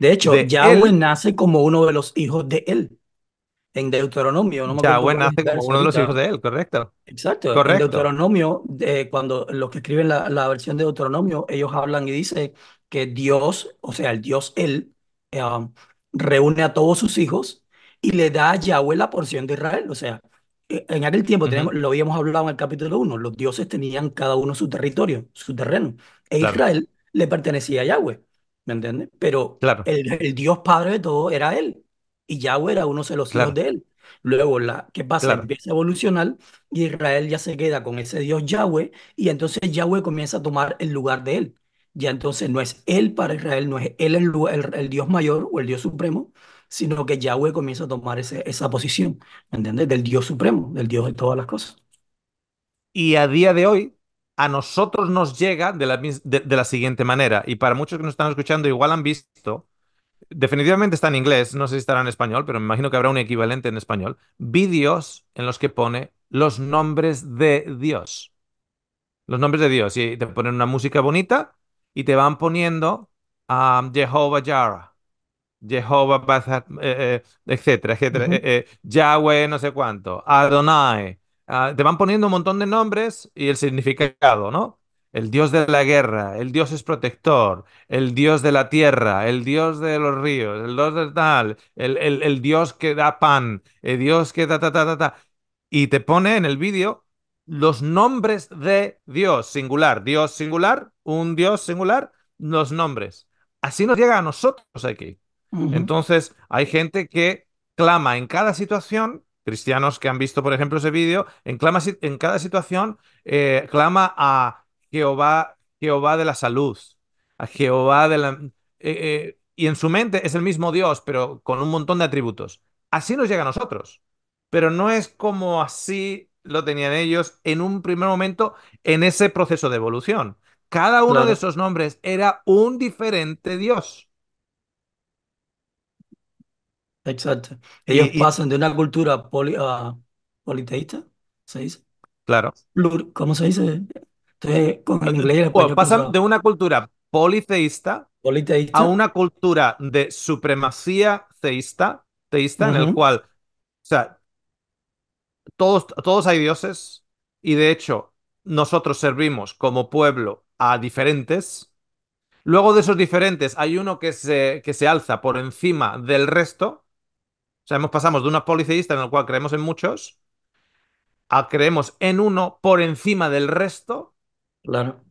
De hecho, Yahweh nace como uno de los hijos de él. En Deuteronomio, no Yahweh nace como uno de los hijos de él, correcto. Exacto. En Deuteronomio, eh, cuando los que escriben la, versión de Deuteronomio, ellos hablan y dicen que Dios, o sea, el Dios él, eh, um, reúne a todos sus hijos y le da a Yahweh la porción de Israel. O sea, e, en aquel tiempo, tenemos, lo habíamos hablado en el capítulo 1, los dioses tenían cada uno su territorio, su terreno, e Israel le pertenecía a Yahweh, ¿me entiendes? Pero el, Dios Padre de todo era él, y Yahweh era uno de los hijos de él. Luego, la, ¿qué pasa? Empieza a evolucionar y Israel ya se queda con ese Dios Yahweh, y entonces Yahweh comienza a tomar el lugar de él ya entonces no es Él para Israel, no es Él el, Dios mayor o el Dios supremo, sino que Yahweh comienza a tomar ese, esa posición, ¿me entiendes? Del Dios supremo, del Dios de todas las cosas. Y a día de hoy, a nosotros nos llega de la, de, de la siguiente manera, y para muchos que nos están escuchando igual han visto, definitivamente está en inglés, no sé si estará en español, pero me imagino que habrá un equivalente en español, vídeos en los que pone los nombres de Dios. Los nombres de Dios. Y te ponen una música bonita y te van poniendo a Jehová Jara, Jehová, eh, eh, etcétera, etcétera, eh, Yahweh, no sé cuánto, Adonai. Ah, te van poniendo un montón de nombres y el significado, ¿no? El dios de la guerra, el dios es protector, el dios de la tierra, el dios de los ríos, el dios de tal, el, el dios que da pan, el dios que da ta ta ta ta. Y te pone en el vídeo los nombres de Dios, singular, Dios singular, un Dios singular, los nombres. Así nos llega a nosotros aquí. Entonces, hay gente que clama en cada situación, cristianos que han visto, por ejemplo, ese vídeo, en, en cada situación, eh, clama a Jehová, Jehová de la salud, a Jehová de la... Eh, eh, y en su mente es el mismo Dios, pero con un montón de atributos. Así nos llega a nosotros. Pero no es como así lo tenían ellos en un primer momento en ese proceso de evolución. Cada uno de esos nombres era un diferente dios. Exacto. Ellos pasan de una cultura ah, politeísta, ¿se dice? Claro. ¿Cómo se dice? pasan de una cultura politeísta, a una cultura de supremacía teísta teísta, en el cual, o sea, todos, hay dioses y de hecho nosotros servimos como pueblo a diferentes. Luego de esos diferentes hay uno que se, que se alza por encima del resto. O sea, hemos, pasamos de una policeísta en la cual creemos en muchos a creemos en uno por encima del resto. Claro.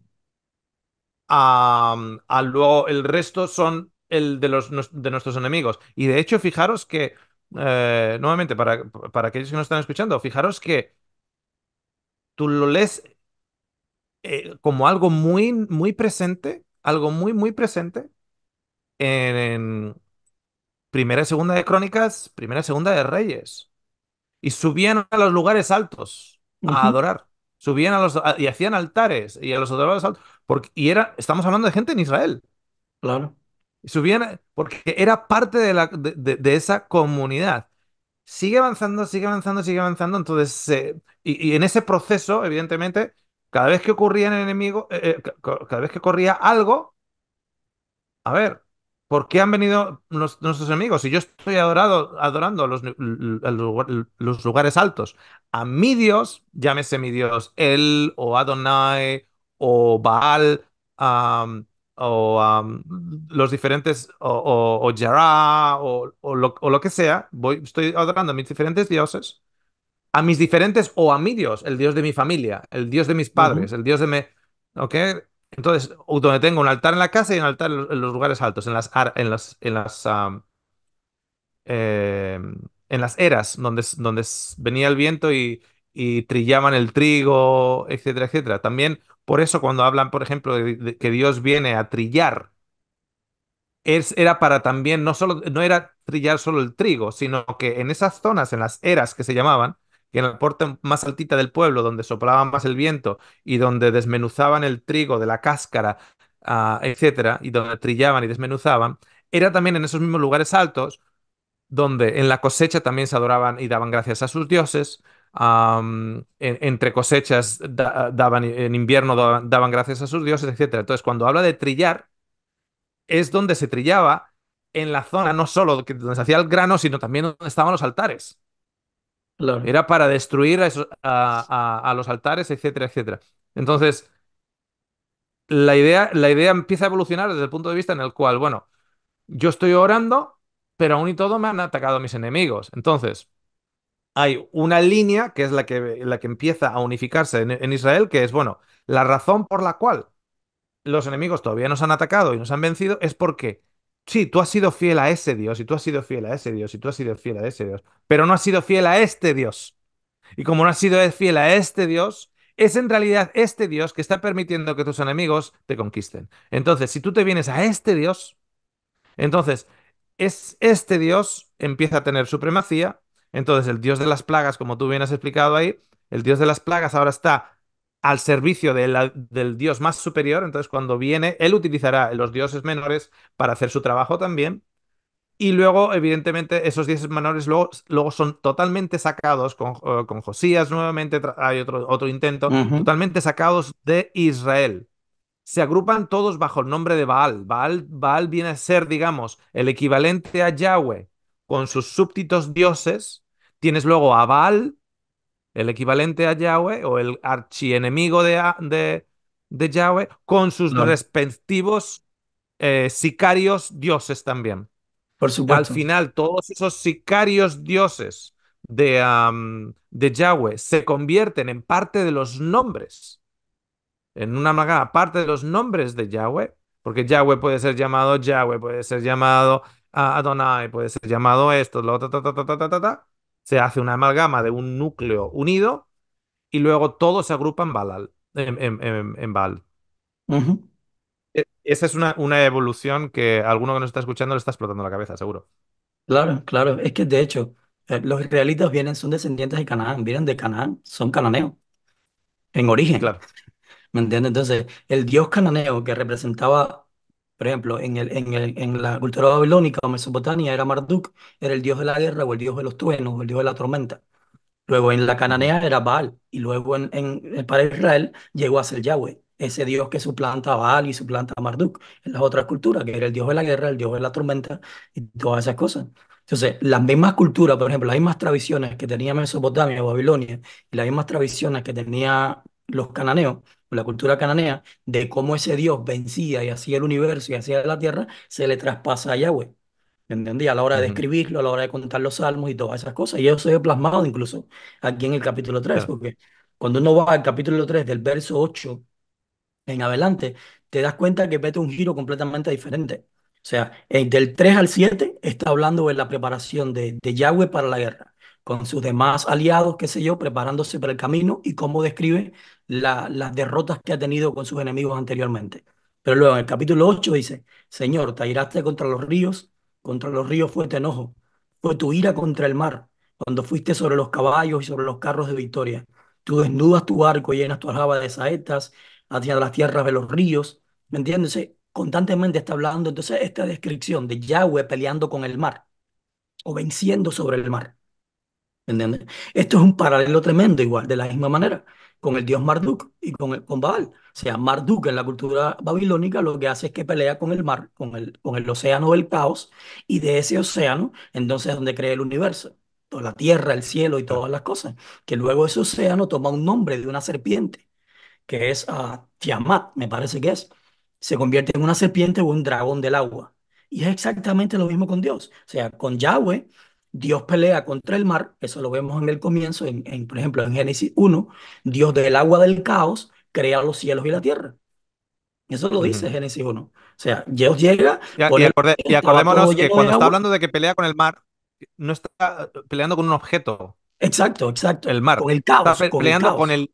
luego el resto son el de, los, de nuestros enemigos. Y de hecho, fijaros que eh, nuevamente, para, para aquellos que no están escuchando, fijaros que tú lo lees eh, como algo muy, muy presente, algo muy, muy presente en, Primera y Segunda de Crónicas, Primera y Segunda de Reyes. Y subían a los lugares altos a adorar. Subían a los y hacían altares y a los adorados altos. Porque, y era, estamos hablando de gente en Israel. Claro. Subían, porque era parte de, la, de, esa comunidad. Sigue avanzando, sigue avanzando, sigue avanzando. Entonces, y, en ese proceso, evidentemente, cada vez que ocurría en el enemigo, eh, eh, cada vez que corría algo, a ver, ¿por qué han venido nuestros enemigos? Si yo estoy adorado, adorando los, los lugares altos, a mi Dios, llámese mi Dios, él o Adonai o Baal, a o los diferentes, o, o, o o, lo, que sea, voy, estoy adorando a mis diferentes dioses, a mis diferentes o a mi dios, el dios de mi familia, el dios de mis padres, el dios de me... ¿Ok? Entonces, donde tengo un altar en la casa y un altar en los, lugares altos, en las... En las, en las em, en las eras donde, donde venía el viento y, y trillaban el trigo, etcétera, etcétera. También por eso cuando hablan, por ejemplo, de, que Dios viene a trillar, es, era para también, no, solo, no era trillar solo el trigo, sino que en esas zonas, en las eras que se llamaban, que en la parte más altita del pueblo, donde soplaba más el viento y donde desmenuzaban el trigo de la cáscara, etc., ah, etcétera, y donde trillaban y desmenuzaban, era también en esos mismos lugares altos donde en la cosecha también se adoraban y daban gracias a sus dioses, entre cosechas daban, en invierno daban, gracias a sus dioses, etc. Entonces, cuando habla de trillar, es donde se trillaba en la zona, no solo donde se hacía el grano, sino también donde estaban los altares. Era para destruir a, los altares, etcétera, etcétera. Entonces, la idea, la idea empieza a evolucionar desde el punto de vista en el cual, bueno, yo estoy orando, pero aún y todo me han atacado mis enemigos. Entonces, hay una línea que es la que, la que empieza a unificarse en, Israel, que es, bueno, la razón por la cual los enemigos todavía nos han atacado y nos han vencido es porque, sí, tú has sido fiel a ese Dios, y tú has sido fiel a ese Dios, y tú has sido fiel a ese Dios, pero no has sido fiel a este Dios. Y como no has sido fiel a este Dios, es en realidad este Dios que está permitiendo que tus enemigos te conquisten. Entonces, si tú te vienes a este Dios, entonces es este Dios empieza a tener supremacía entonces, el dios de las plagas, como tú bien has explicado ahí, el dios de las plagas ahora está al servicio del dios más superior, entonces cuando viene, él utilizará los dioses menores para hacer su trabajo también, y luego, evidentemente, esos dioses menores luego, son totalmente sacados con, eh, Josías nuevamente, hay otro, otro intento, totalmente sacados de Israel. Se agrupan todos bajo el nombre de Baal. Baal. Baal viene a ser, digamos, el equivalente a Yahweh con sus súbditos dioses, tienes luego a Baal, el equivalente a Yahweh, o el archienemigo de, de, Yahweh, con sus respectivos eh, sicarios dioses también. Por supuesto. Al final, todos esos sicarios dioses de, de Yahweh se convierten en parte de los nombres, en una parte de los nombres de Yahweh, porque Yahweh puede ser llamado Yahweh, puede ser llamado a Adonai, puede ser llamado esto, ta, ta, ta, ta, se hace una amalgama de un núcleo unido y luego todo se agrupa en Balal, en, en, Baal. E, esa es una, una evolución que alguno que nos está escuchando le está explotando la cabeza, seguro. Claro, claro. Es que de hecho, eh, los israelitas vienen, son descendientes de Canaán, vienen de Canaán, son cananeos en origen. Claro. ¿Me entiendes? Entonces, el dios cananeo que representaba por ejemplo, en, el, la cultura babilónica o mesopotamia era Marduk, era el dios de la guerra o el dios de los truenos o el dios de la tormenta. Luego en la cananea era Baal y luego en, en eh, para Israel llegó a ser Yahweh, ese dios que suplanta a Baal y suplanta a Marduk en las otras culturas, que era el dios de la guerra, el dios de la tormenta y todas esas cosas. Entonces, las mismas culturas, por ejemplo, las mismas tradiciones que tenía Mesopotamia o Babilonia y las mismas tradiciones que tenía los cananeos, la cultura cananea, de cómo ese Dios vencía y hacía el universo y hacía la tierra, se le traspasa a Yahweh. entendí? A la hora de escribirlo, a la hora de contar los salmos y todas esas cosas. Y eso se ve plasmado incluso aquí en el capítulo 3, porque cuando uno va al capítulo 3 del verso 8 en adelante, te das cuenta que vete un giro completamente diferente. O sea, eh, del 3 al 7 está hablando de la preparación de, de Yahweh para la guerra, con sus demás aliados, qué sé yo, preparándose para el camino y cómo describe las derrotas que ha tenido con sus enemigos anteriormente. Pero luego en el capítulo 8 dice, Señor, te contra los ríos, contra los ríos fue tu enojo, fue tu ira contra el mar, cuando fuiste sobre los caballos y sobre los carros de victoria. Tú desnudas tu arco, llenas tu aljaba de saetas hacia las tierras de los ríos. ¿Me entiendes? Constantemente está hablando entonces esta descripción de Yahweh peleando con el mar o venciendo sobre el mar. Esto es un paralelo tremendo, igual, de la misma manera, con el dios Marduk y con, el, con Baal. O sea, Marduk en la cultura babilónica lo que hace es que pelea con el mar, con el, con el océano del caos, y de ese océano, entonces es donde cree el universo toda la tierra, el cielo y todas las cosas, que luego ese océano toma un nombre de una serpiente, que es a ah, Tiamat, me parece que es, se convierte en una serpiente o un dragón del agua. Y es exactamente lo mismo con Dios. O sea, con Yahweh Dios pelea contra el mar, eso lo vemos en el comienzo, en, en, por ejemplo en Génesis 1, Dios del agua del caos crea los cielos y la tierra. Eso lo dice Génesis 1. O sea, Dios llega... Y, acordémonos que cuando está hablando de que pelea con el mar, no está ah, peleando con un objeto. Exacto, exacto. El mar. Con el caos. Está peleando con el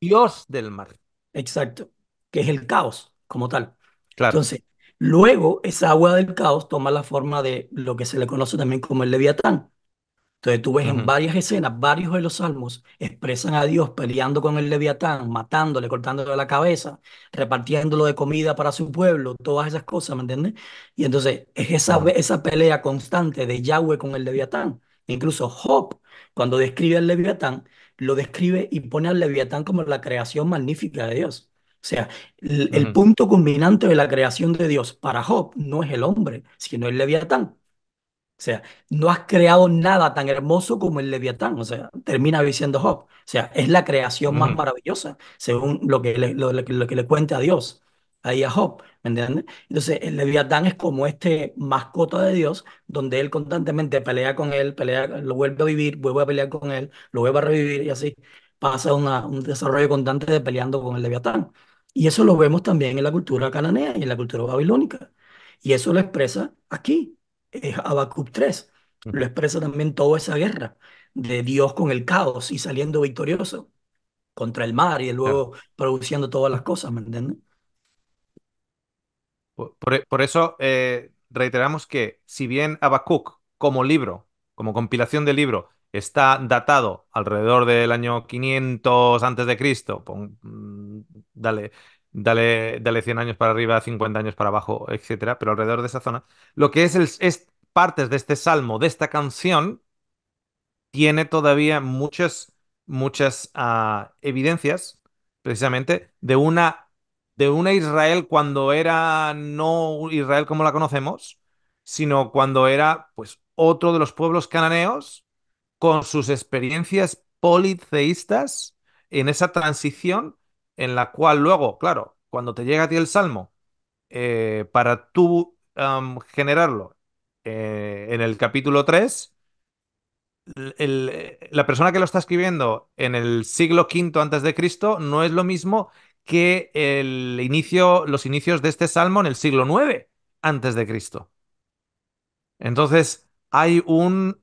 Dios del mar. Exacto. Que es el caos como tal. Claro. Entonces, Luego, esa agua del caos toma la forma de lo que se le conoce también como el leviatán. Entonces tú ves en varias escenas, varios de los salmos expresan a Dios peleando con el leviatán, matándole, cortándole la cabeza, repartiéndolo de comida para su pueblo, todas esas cosas, ¿me entiendes? Y entonces es esa, esa pelea constante de Yahweh con el leviatán. Incluso Job, cuando describe al leviatán, lo describe y pone al leviatán como la creación magnífica de Dios. O sea, el, punto culminante de la creación de Dios para Job no es el hombre, sino el leviatán. O sea, no has creado nada tan hermoso como el leviatán. O sea, termina diciendo Job. O sea, es la creación más maravillosa, según lo que le, lo, que le cuenta a Dios ahí a Job, ¿me entiendes? Entonces, el Leviatán es como este mascota de Dios, donde él constantemente pelea con él, pelea, lo vuelve a vivir, vuelve a pelear con él, lo vuelve a revivir y así pasa un desarrollo constante de peleando con el Leviatán. Y eso lo vemos también en la cultura cananea y en la cultura babilónica. Y eso lo expresa aquí, es Habacuc 3. Lo expresa también toda esa guerra de Dios con el caos y saliendo victorioso contra el mar y luego produciendo todas las cosas, ¿me entiendes? Por, e, eso eh, reiteramos que si bien Habacuc como libro, como compilación de libro, está datado alrededor del año 500 antes de Cristo, mm, dale, dale, dale 100 años para arriba, 50 años para abajo, etcétera, pero alrededor de esa zona, lo que es, es partes de este salmo, de esta canción, tiene todavía muchas, muchas ah, evidencias, precisamente, de una, de una Israel cuando era no Israel como la conocemos, sino cuando era, pues, otro de los pueblos cananeos con sus experiencias politeístas en esa transición en la cual luego, claro, cuando te llega a ti el salmo, eh, para tú generarlo eh, en el capítulo 3, la persona que lo está escribiendo en el siglo V antes de Cristo no es lo mismo que el inicio, los inicios de este salmo en el siglo IX antes de Cristo. Entonces hay un,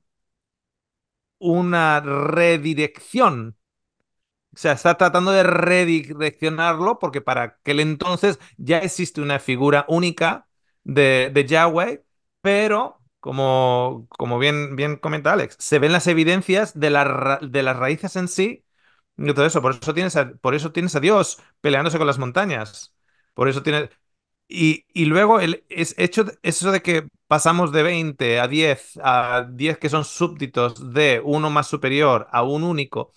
una redirección o sea, está tratando de redireccionarlo porque para aquel entonces ya existe una figura única de, de Yahweh, pero como, como bien, bien comenta Alex, se ven las evidencias de, de las raíces en sí y todo eso. Por eso, tienes a, por eso tienes a Dios peleándose con las montañas. Por eso tienes... Y, luego el, es hecho eso de que pasamos de 20 a 10, a 10 que son súbditos de uno más superior a un único,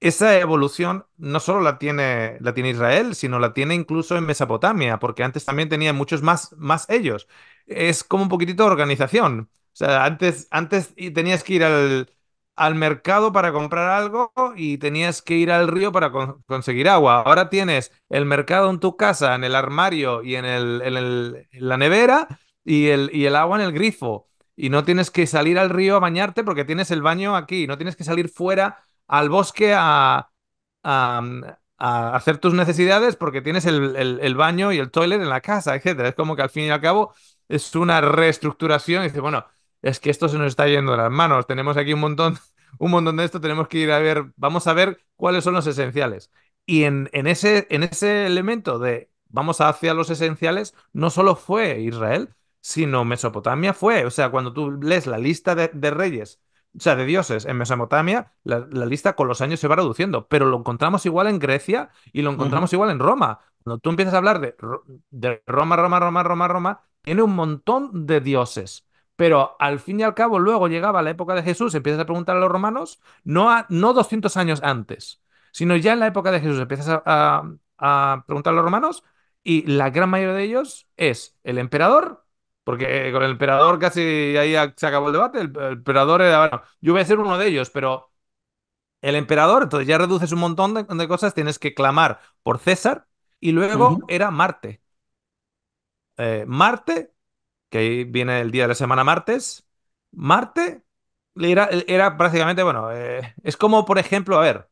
esa evolución no solo la tiene, Israel, sino la tiene incluso en Mesopotamia, porque antes también tenían muchos más, más ellos. Es como un poquitito de organización. O sea, antes, antes tenías que ir al, al mercado para comprar algo y tenías que ir al río para conseguir agua. Ahora tienes el mercado en tu casa, en el armario y en, el, el, la nevera y el, y el agua en el grifo. Y no tienes que salir al río a bañarte porque tienes el baño aquí. No tienes que salir fuera al bosque a, hacer tus necesidades porque tienes el, baño y el toilet en la casa, etc. Es como que al fin y al cabo es una reestructuración y dice, bueno, es que esto se nos está yendo de las manos, tenemos aquí un montón, un montón de esto, tenemos que ir a ver, vamos a ver cuáles son los esenciales. Y en, ese, en ese elemento de vamos hacia los esenciales, no solo fue Israel, sino Mesopotamia fue. O sea, cuando tú lees la lista de reyes o sea, de dioses en Mesopotamia, la, lista con los años se va reduciendo, pero lo encontramos igual en Grecia y lo encontramos igual en Roma. Cuando tú empiezas a hablar de, de Roma, Roma, Roma, Roma, Roma, tiene un montón de dioses. Pero al fin y al cabo, luego llegaba la época de Jesús, empiezas a preguntar a los romanos, no, a, no 200 años antes, sino ya en la época de Jesús empiezas a, a preguntar a los romanos y la gran mayoría de ellos es el emperador porque eh, con el emperador casi ahí se acabó el debate. El, emperador era, bueno, yo voy a ser uno de ellos, pero el emperador, entonces ya reduces un montón de, cosas, tienes que clamar por César y luego era Marte. Eh, Marte, que ahí viene el día de la semana martes, Marte era, era prácticamente, bueno, eh, es como, por ejemplo, a ver,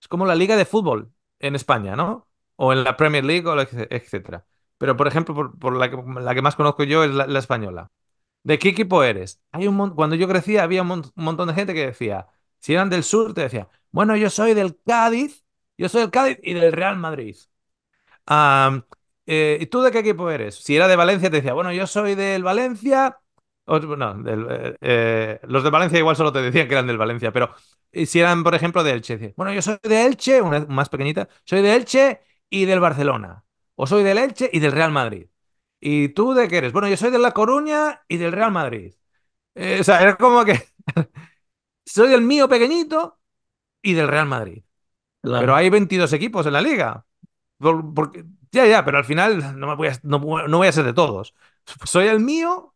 es como la liga de fútbol en España, ¿no? O en la Premier League, etcétera. Pero, por ejemplo, por, la, que, más conozco yo es la, española. ¿De qué equipo eres? Hay un Cuando yo crecía había un, montón de gente que decía, si eran del sur, te decía, bueno, yo soy del Cádiz, yo soy del Cádiz y del Real Madrid. Eh, ¿Y tú de qué equipo eres? Si era de Valencia, te decía, bueno, yo soy del Valencia. no, eh, eh, los de Valencia igual solo te decían que eran del Valencia, pero si eran, por ejemplo, de Elche, bueno, yo soy de Elche, una más pequeñita, soy de Elche y del Barcelona o soy del Elche y del Real Madrid. ¿Y tú de qué eres? Bueno, yo soy de La Coruña y del Real Madrid. Eh, o sea, es como que soy del mío pequeñito y del Real Madrid. Pero hay 22 equipos en la liga. ya, ya, pero al final no, me voy a, ser de todos. Soy el mío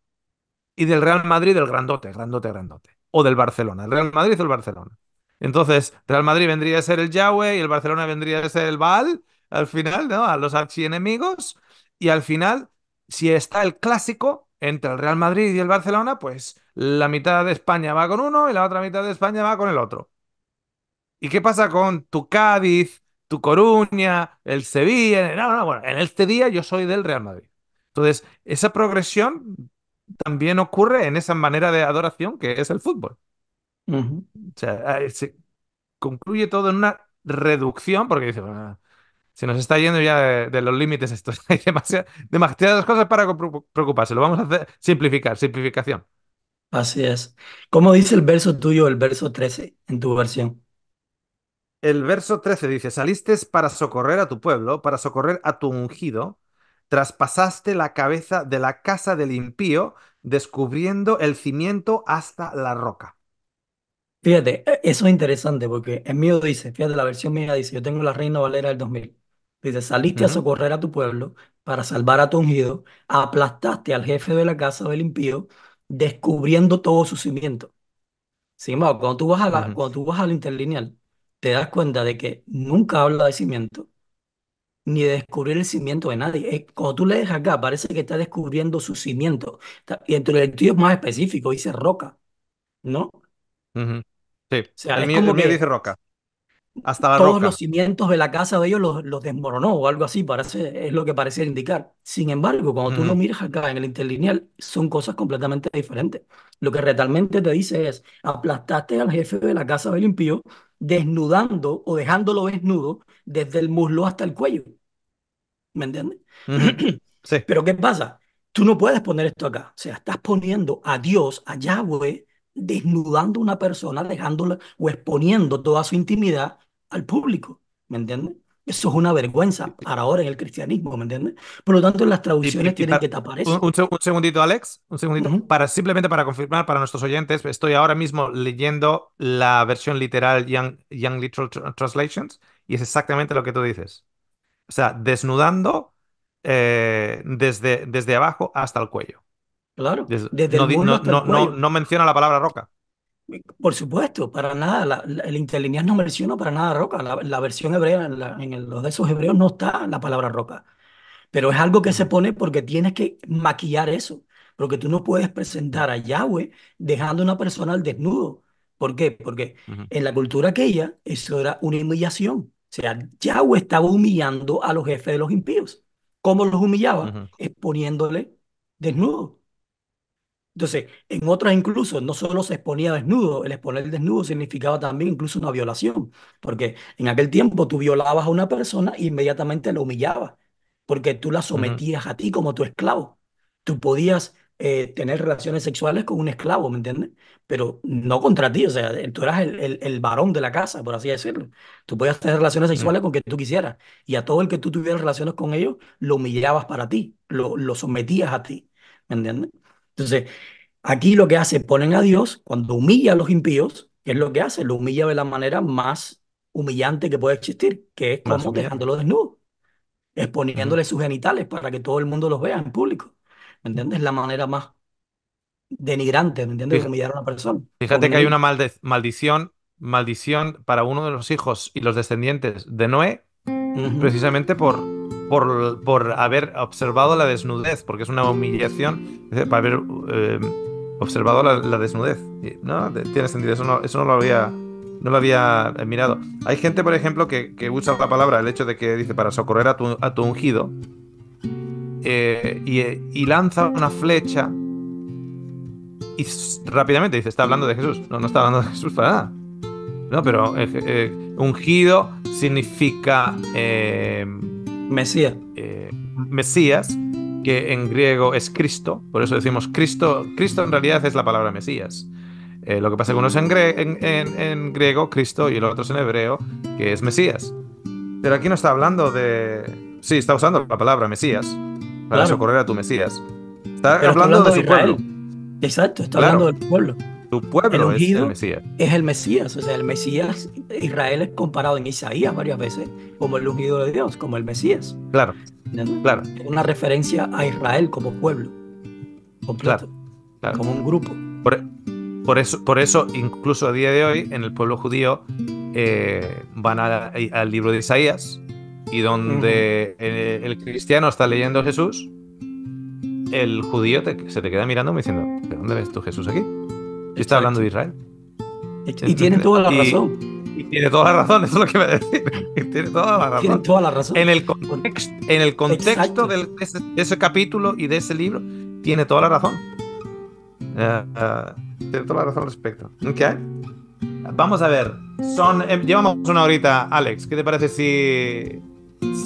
y del Real Madrid, del grandote, grandote, grandote. O del Barcelona, el Real Madrid o el Barcelona. Entonces, Real Madrid vendría a ser el Yahweh y el Barcelona vendría a ser el Baal al final, ¿no? A los archienemigos. Y al final, si está el clásico entre el Real Madrid y el Barcelona, pues la mitad de España va con uno y la otra mitad de España va con el otro. ¿Y qué pasa con tu Cádiz, tu Coruña, el Sevilla? No, no, bueno, en este día yo soy del Real Madrid. Entonces, esa progresión también ocurre en esa manera de adoración que es el fútbol. O sea, eh, se concluye todo en una reducción, porque dice, ah, se nos está yendo ya de, los límites esto. Hay demasiadas cosas para preocuparse. Lo vamos a hacer simplificar, simplificación. Así es. ¿Cómo dice el verso tuyo, el verso 13, en tu versión? El verso 13 dice, saliste para socorrer a tu pueblo, para socorrer a tu ungido, traspasaste la cabeza de la casa del impío, descubriendo el cimiento hasta la roca. Fíjate, e, eso es interesante porque en mío dice, fíjate, la versión mía dice, yo tengo la Reina Valera del 2000. Dice, saliste a socorrer a tu pueblo para salvar a tu ungido, aplastaste al jefe de la casa del impío, descubriendo todo su cimiento. Sin embargo, cuando tú vas a cuando tú vas al interlineal, te das cuenta de que nunca habla de cimiento, ni de descubrir el cimiento de nadie. cuando tú dejas acá, parece que está descubriendo su cimiento. Y entre el estudio es más específico, dice roca, ¿no? Sí, el dice roca todos los cimientos de la casa de ellos los, desmoronó o algo así, parece, es lo que parecía indicar. Sin embargo, cuando tú lo mm. miras acá en el interlineal, son cosas completamente diferentes. Lo que realmente te dice es, aplastaste al jefe de la casa del impío desnudando o dejándolo desnudo desde el muslo hasta el cuello. ¿Me entiendes? sí. Pero ¿qué pasa? Tú no puedes poner esto acá. O sea, estás poniendo a Dios, a Yahweh, desnudando a una persona, dejándola o exponiendo toda su intimidad al público, ¿me entiendes? Eso es una vergüenza para ahora en el cristianismo, ¿me entiendes? Por lo tanto, las traducciones tienen que tapar eso. Un, segundito, Alex, un segundito. para, simplemente para confirmar para nuestros oyentes, estoy ahora mismo leyendo la versión literal Young, Literal Translations y es exactamente lo que tú dices. O sea, desnudando eh, desde, desde abajo hasta el cuello. Claro. no menciona la palabra roca. Por supuesto, para nada. La, el interlineal no menciona para nada roca. La, versión hebrea, en, los de esos hebreos, no está la palabra roca. Pero es algo que se pone porque tienes que maquillar eso. Porque tú no puedes presentar a Yahweh dejando a una persona al desnudo. ¿Por qué? Porque en la cultura aquella, eso era una humillación. O sea, Yahweh estaba humillando a los jefes de los impíos. ¿Cómo los humillaba? Exponiéndole desnudo. Entonces, en otras incluso no solo se exponía desnudo, el exponer desnudo significaba también incluso una violación, porque en aquel tiempo tú violabas a una persona e inmediatamente la humillabas, porque tú la sometías a ti como tu esclavo. Tú podías eh, tener relaciones sexuales con un esclavo, ¿me entiendes? Pero no contra ti, o sea, tú eras el, varón de la casa, por así decirlo. Tú podías tener relaciones mm. sexuales con quien tú quisieras, y a todo el que tú tuvieras relaciones con ellos, lo humillabas para ti, lo, lo sometías a ti, ¿me entiendes? Entonces, aquí lo que hace, ponen a Dios cuando humilla a los impíos, ¿qué es lo que hace, lo humilla de la manera más humillante que puede existir, que es como dejándolo desnudo, exponiéndole sus genitales para que todo el mundo los vea en público. ¿Me entiendes? La manera más denigrante, ¿me entiendes? humillar a una persona. Fíjate que hay una maldición, maldición para uno de los hijos y los descendientes de Noé, precisamente por por, haber observado la desnudez, porque es una humillación, para haber eh, observado la, desnudez. ¿No? Tiene sentido, eso no, eso no lo había no lo había eh, mirado. Hay gente, por ejemplo, que, usa la palabra, el hecho de que dice para socorrer a tu, a tu ungido, eh, y, lanza una flecha y rápidamente dice, está hablando de Jesús. No, no está hablando de Jesús para nada. No, pero ungido significa Mesías. Eh, Mesías, que en griego es Cristo, por eso decimos Cristo, Cristo en realidad es la palabra Mesías. Eh, lo que pasa es que uno es en, en, griego, Cristo, y el otro es en hebreo, que es Mesías. Pero aquí no está hablando de... Sí, está usando la palabra Mesías para socorrer a tu Mesías. Está, hablando, de, su pueblo. Exacto, está hablando hablando del pueblo. Tu pueblo es el Mesías. Es el Mesías, o sea, el Mesías, Israel es comparado en Isaías varias veces como el ungido de Dios, como el Mesías. Claro. Claro. Una referencia a Israel como pueblo completo, como un grupo. E, por, eso, por eso, incluso a día de hoy, en el pueblo judío, eh, van eh, al libro de Isaías y donde el, cristiano está leyendo Jesús, el judío se te queda mirando diciendo, ¿de dónde ves tú Jesús aquí? Yo estaba hablando de Israel. Y tiene toda la razón. Y, tiene toda la razón, eso es lo que iba a decir. Tiene toda la razón. Tiene toda la razón. En el contexto, en el contexto de, ese, capítulo y de ese libro, tiene toda la razón. Eh, eh, tiene toda la razón al respecto. Vamos a ver. Son, eh, llevamos una horita, Alex. ¿Qué te parece si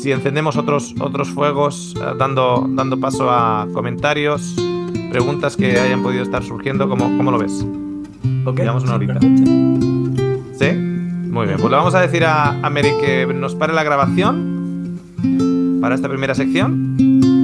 si encendemos otros, otros fuegos, dando, dando paso a comentarios, preguntas que hayan podido estar surgiendo, cómo lo ves? Ok. Llevamos una horita. ¿Sí? Muy bien, pues le vamos a decir a, a Mary que nos pare la grabación para esta primera sección.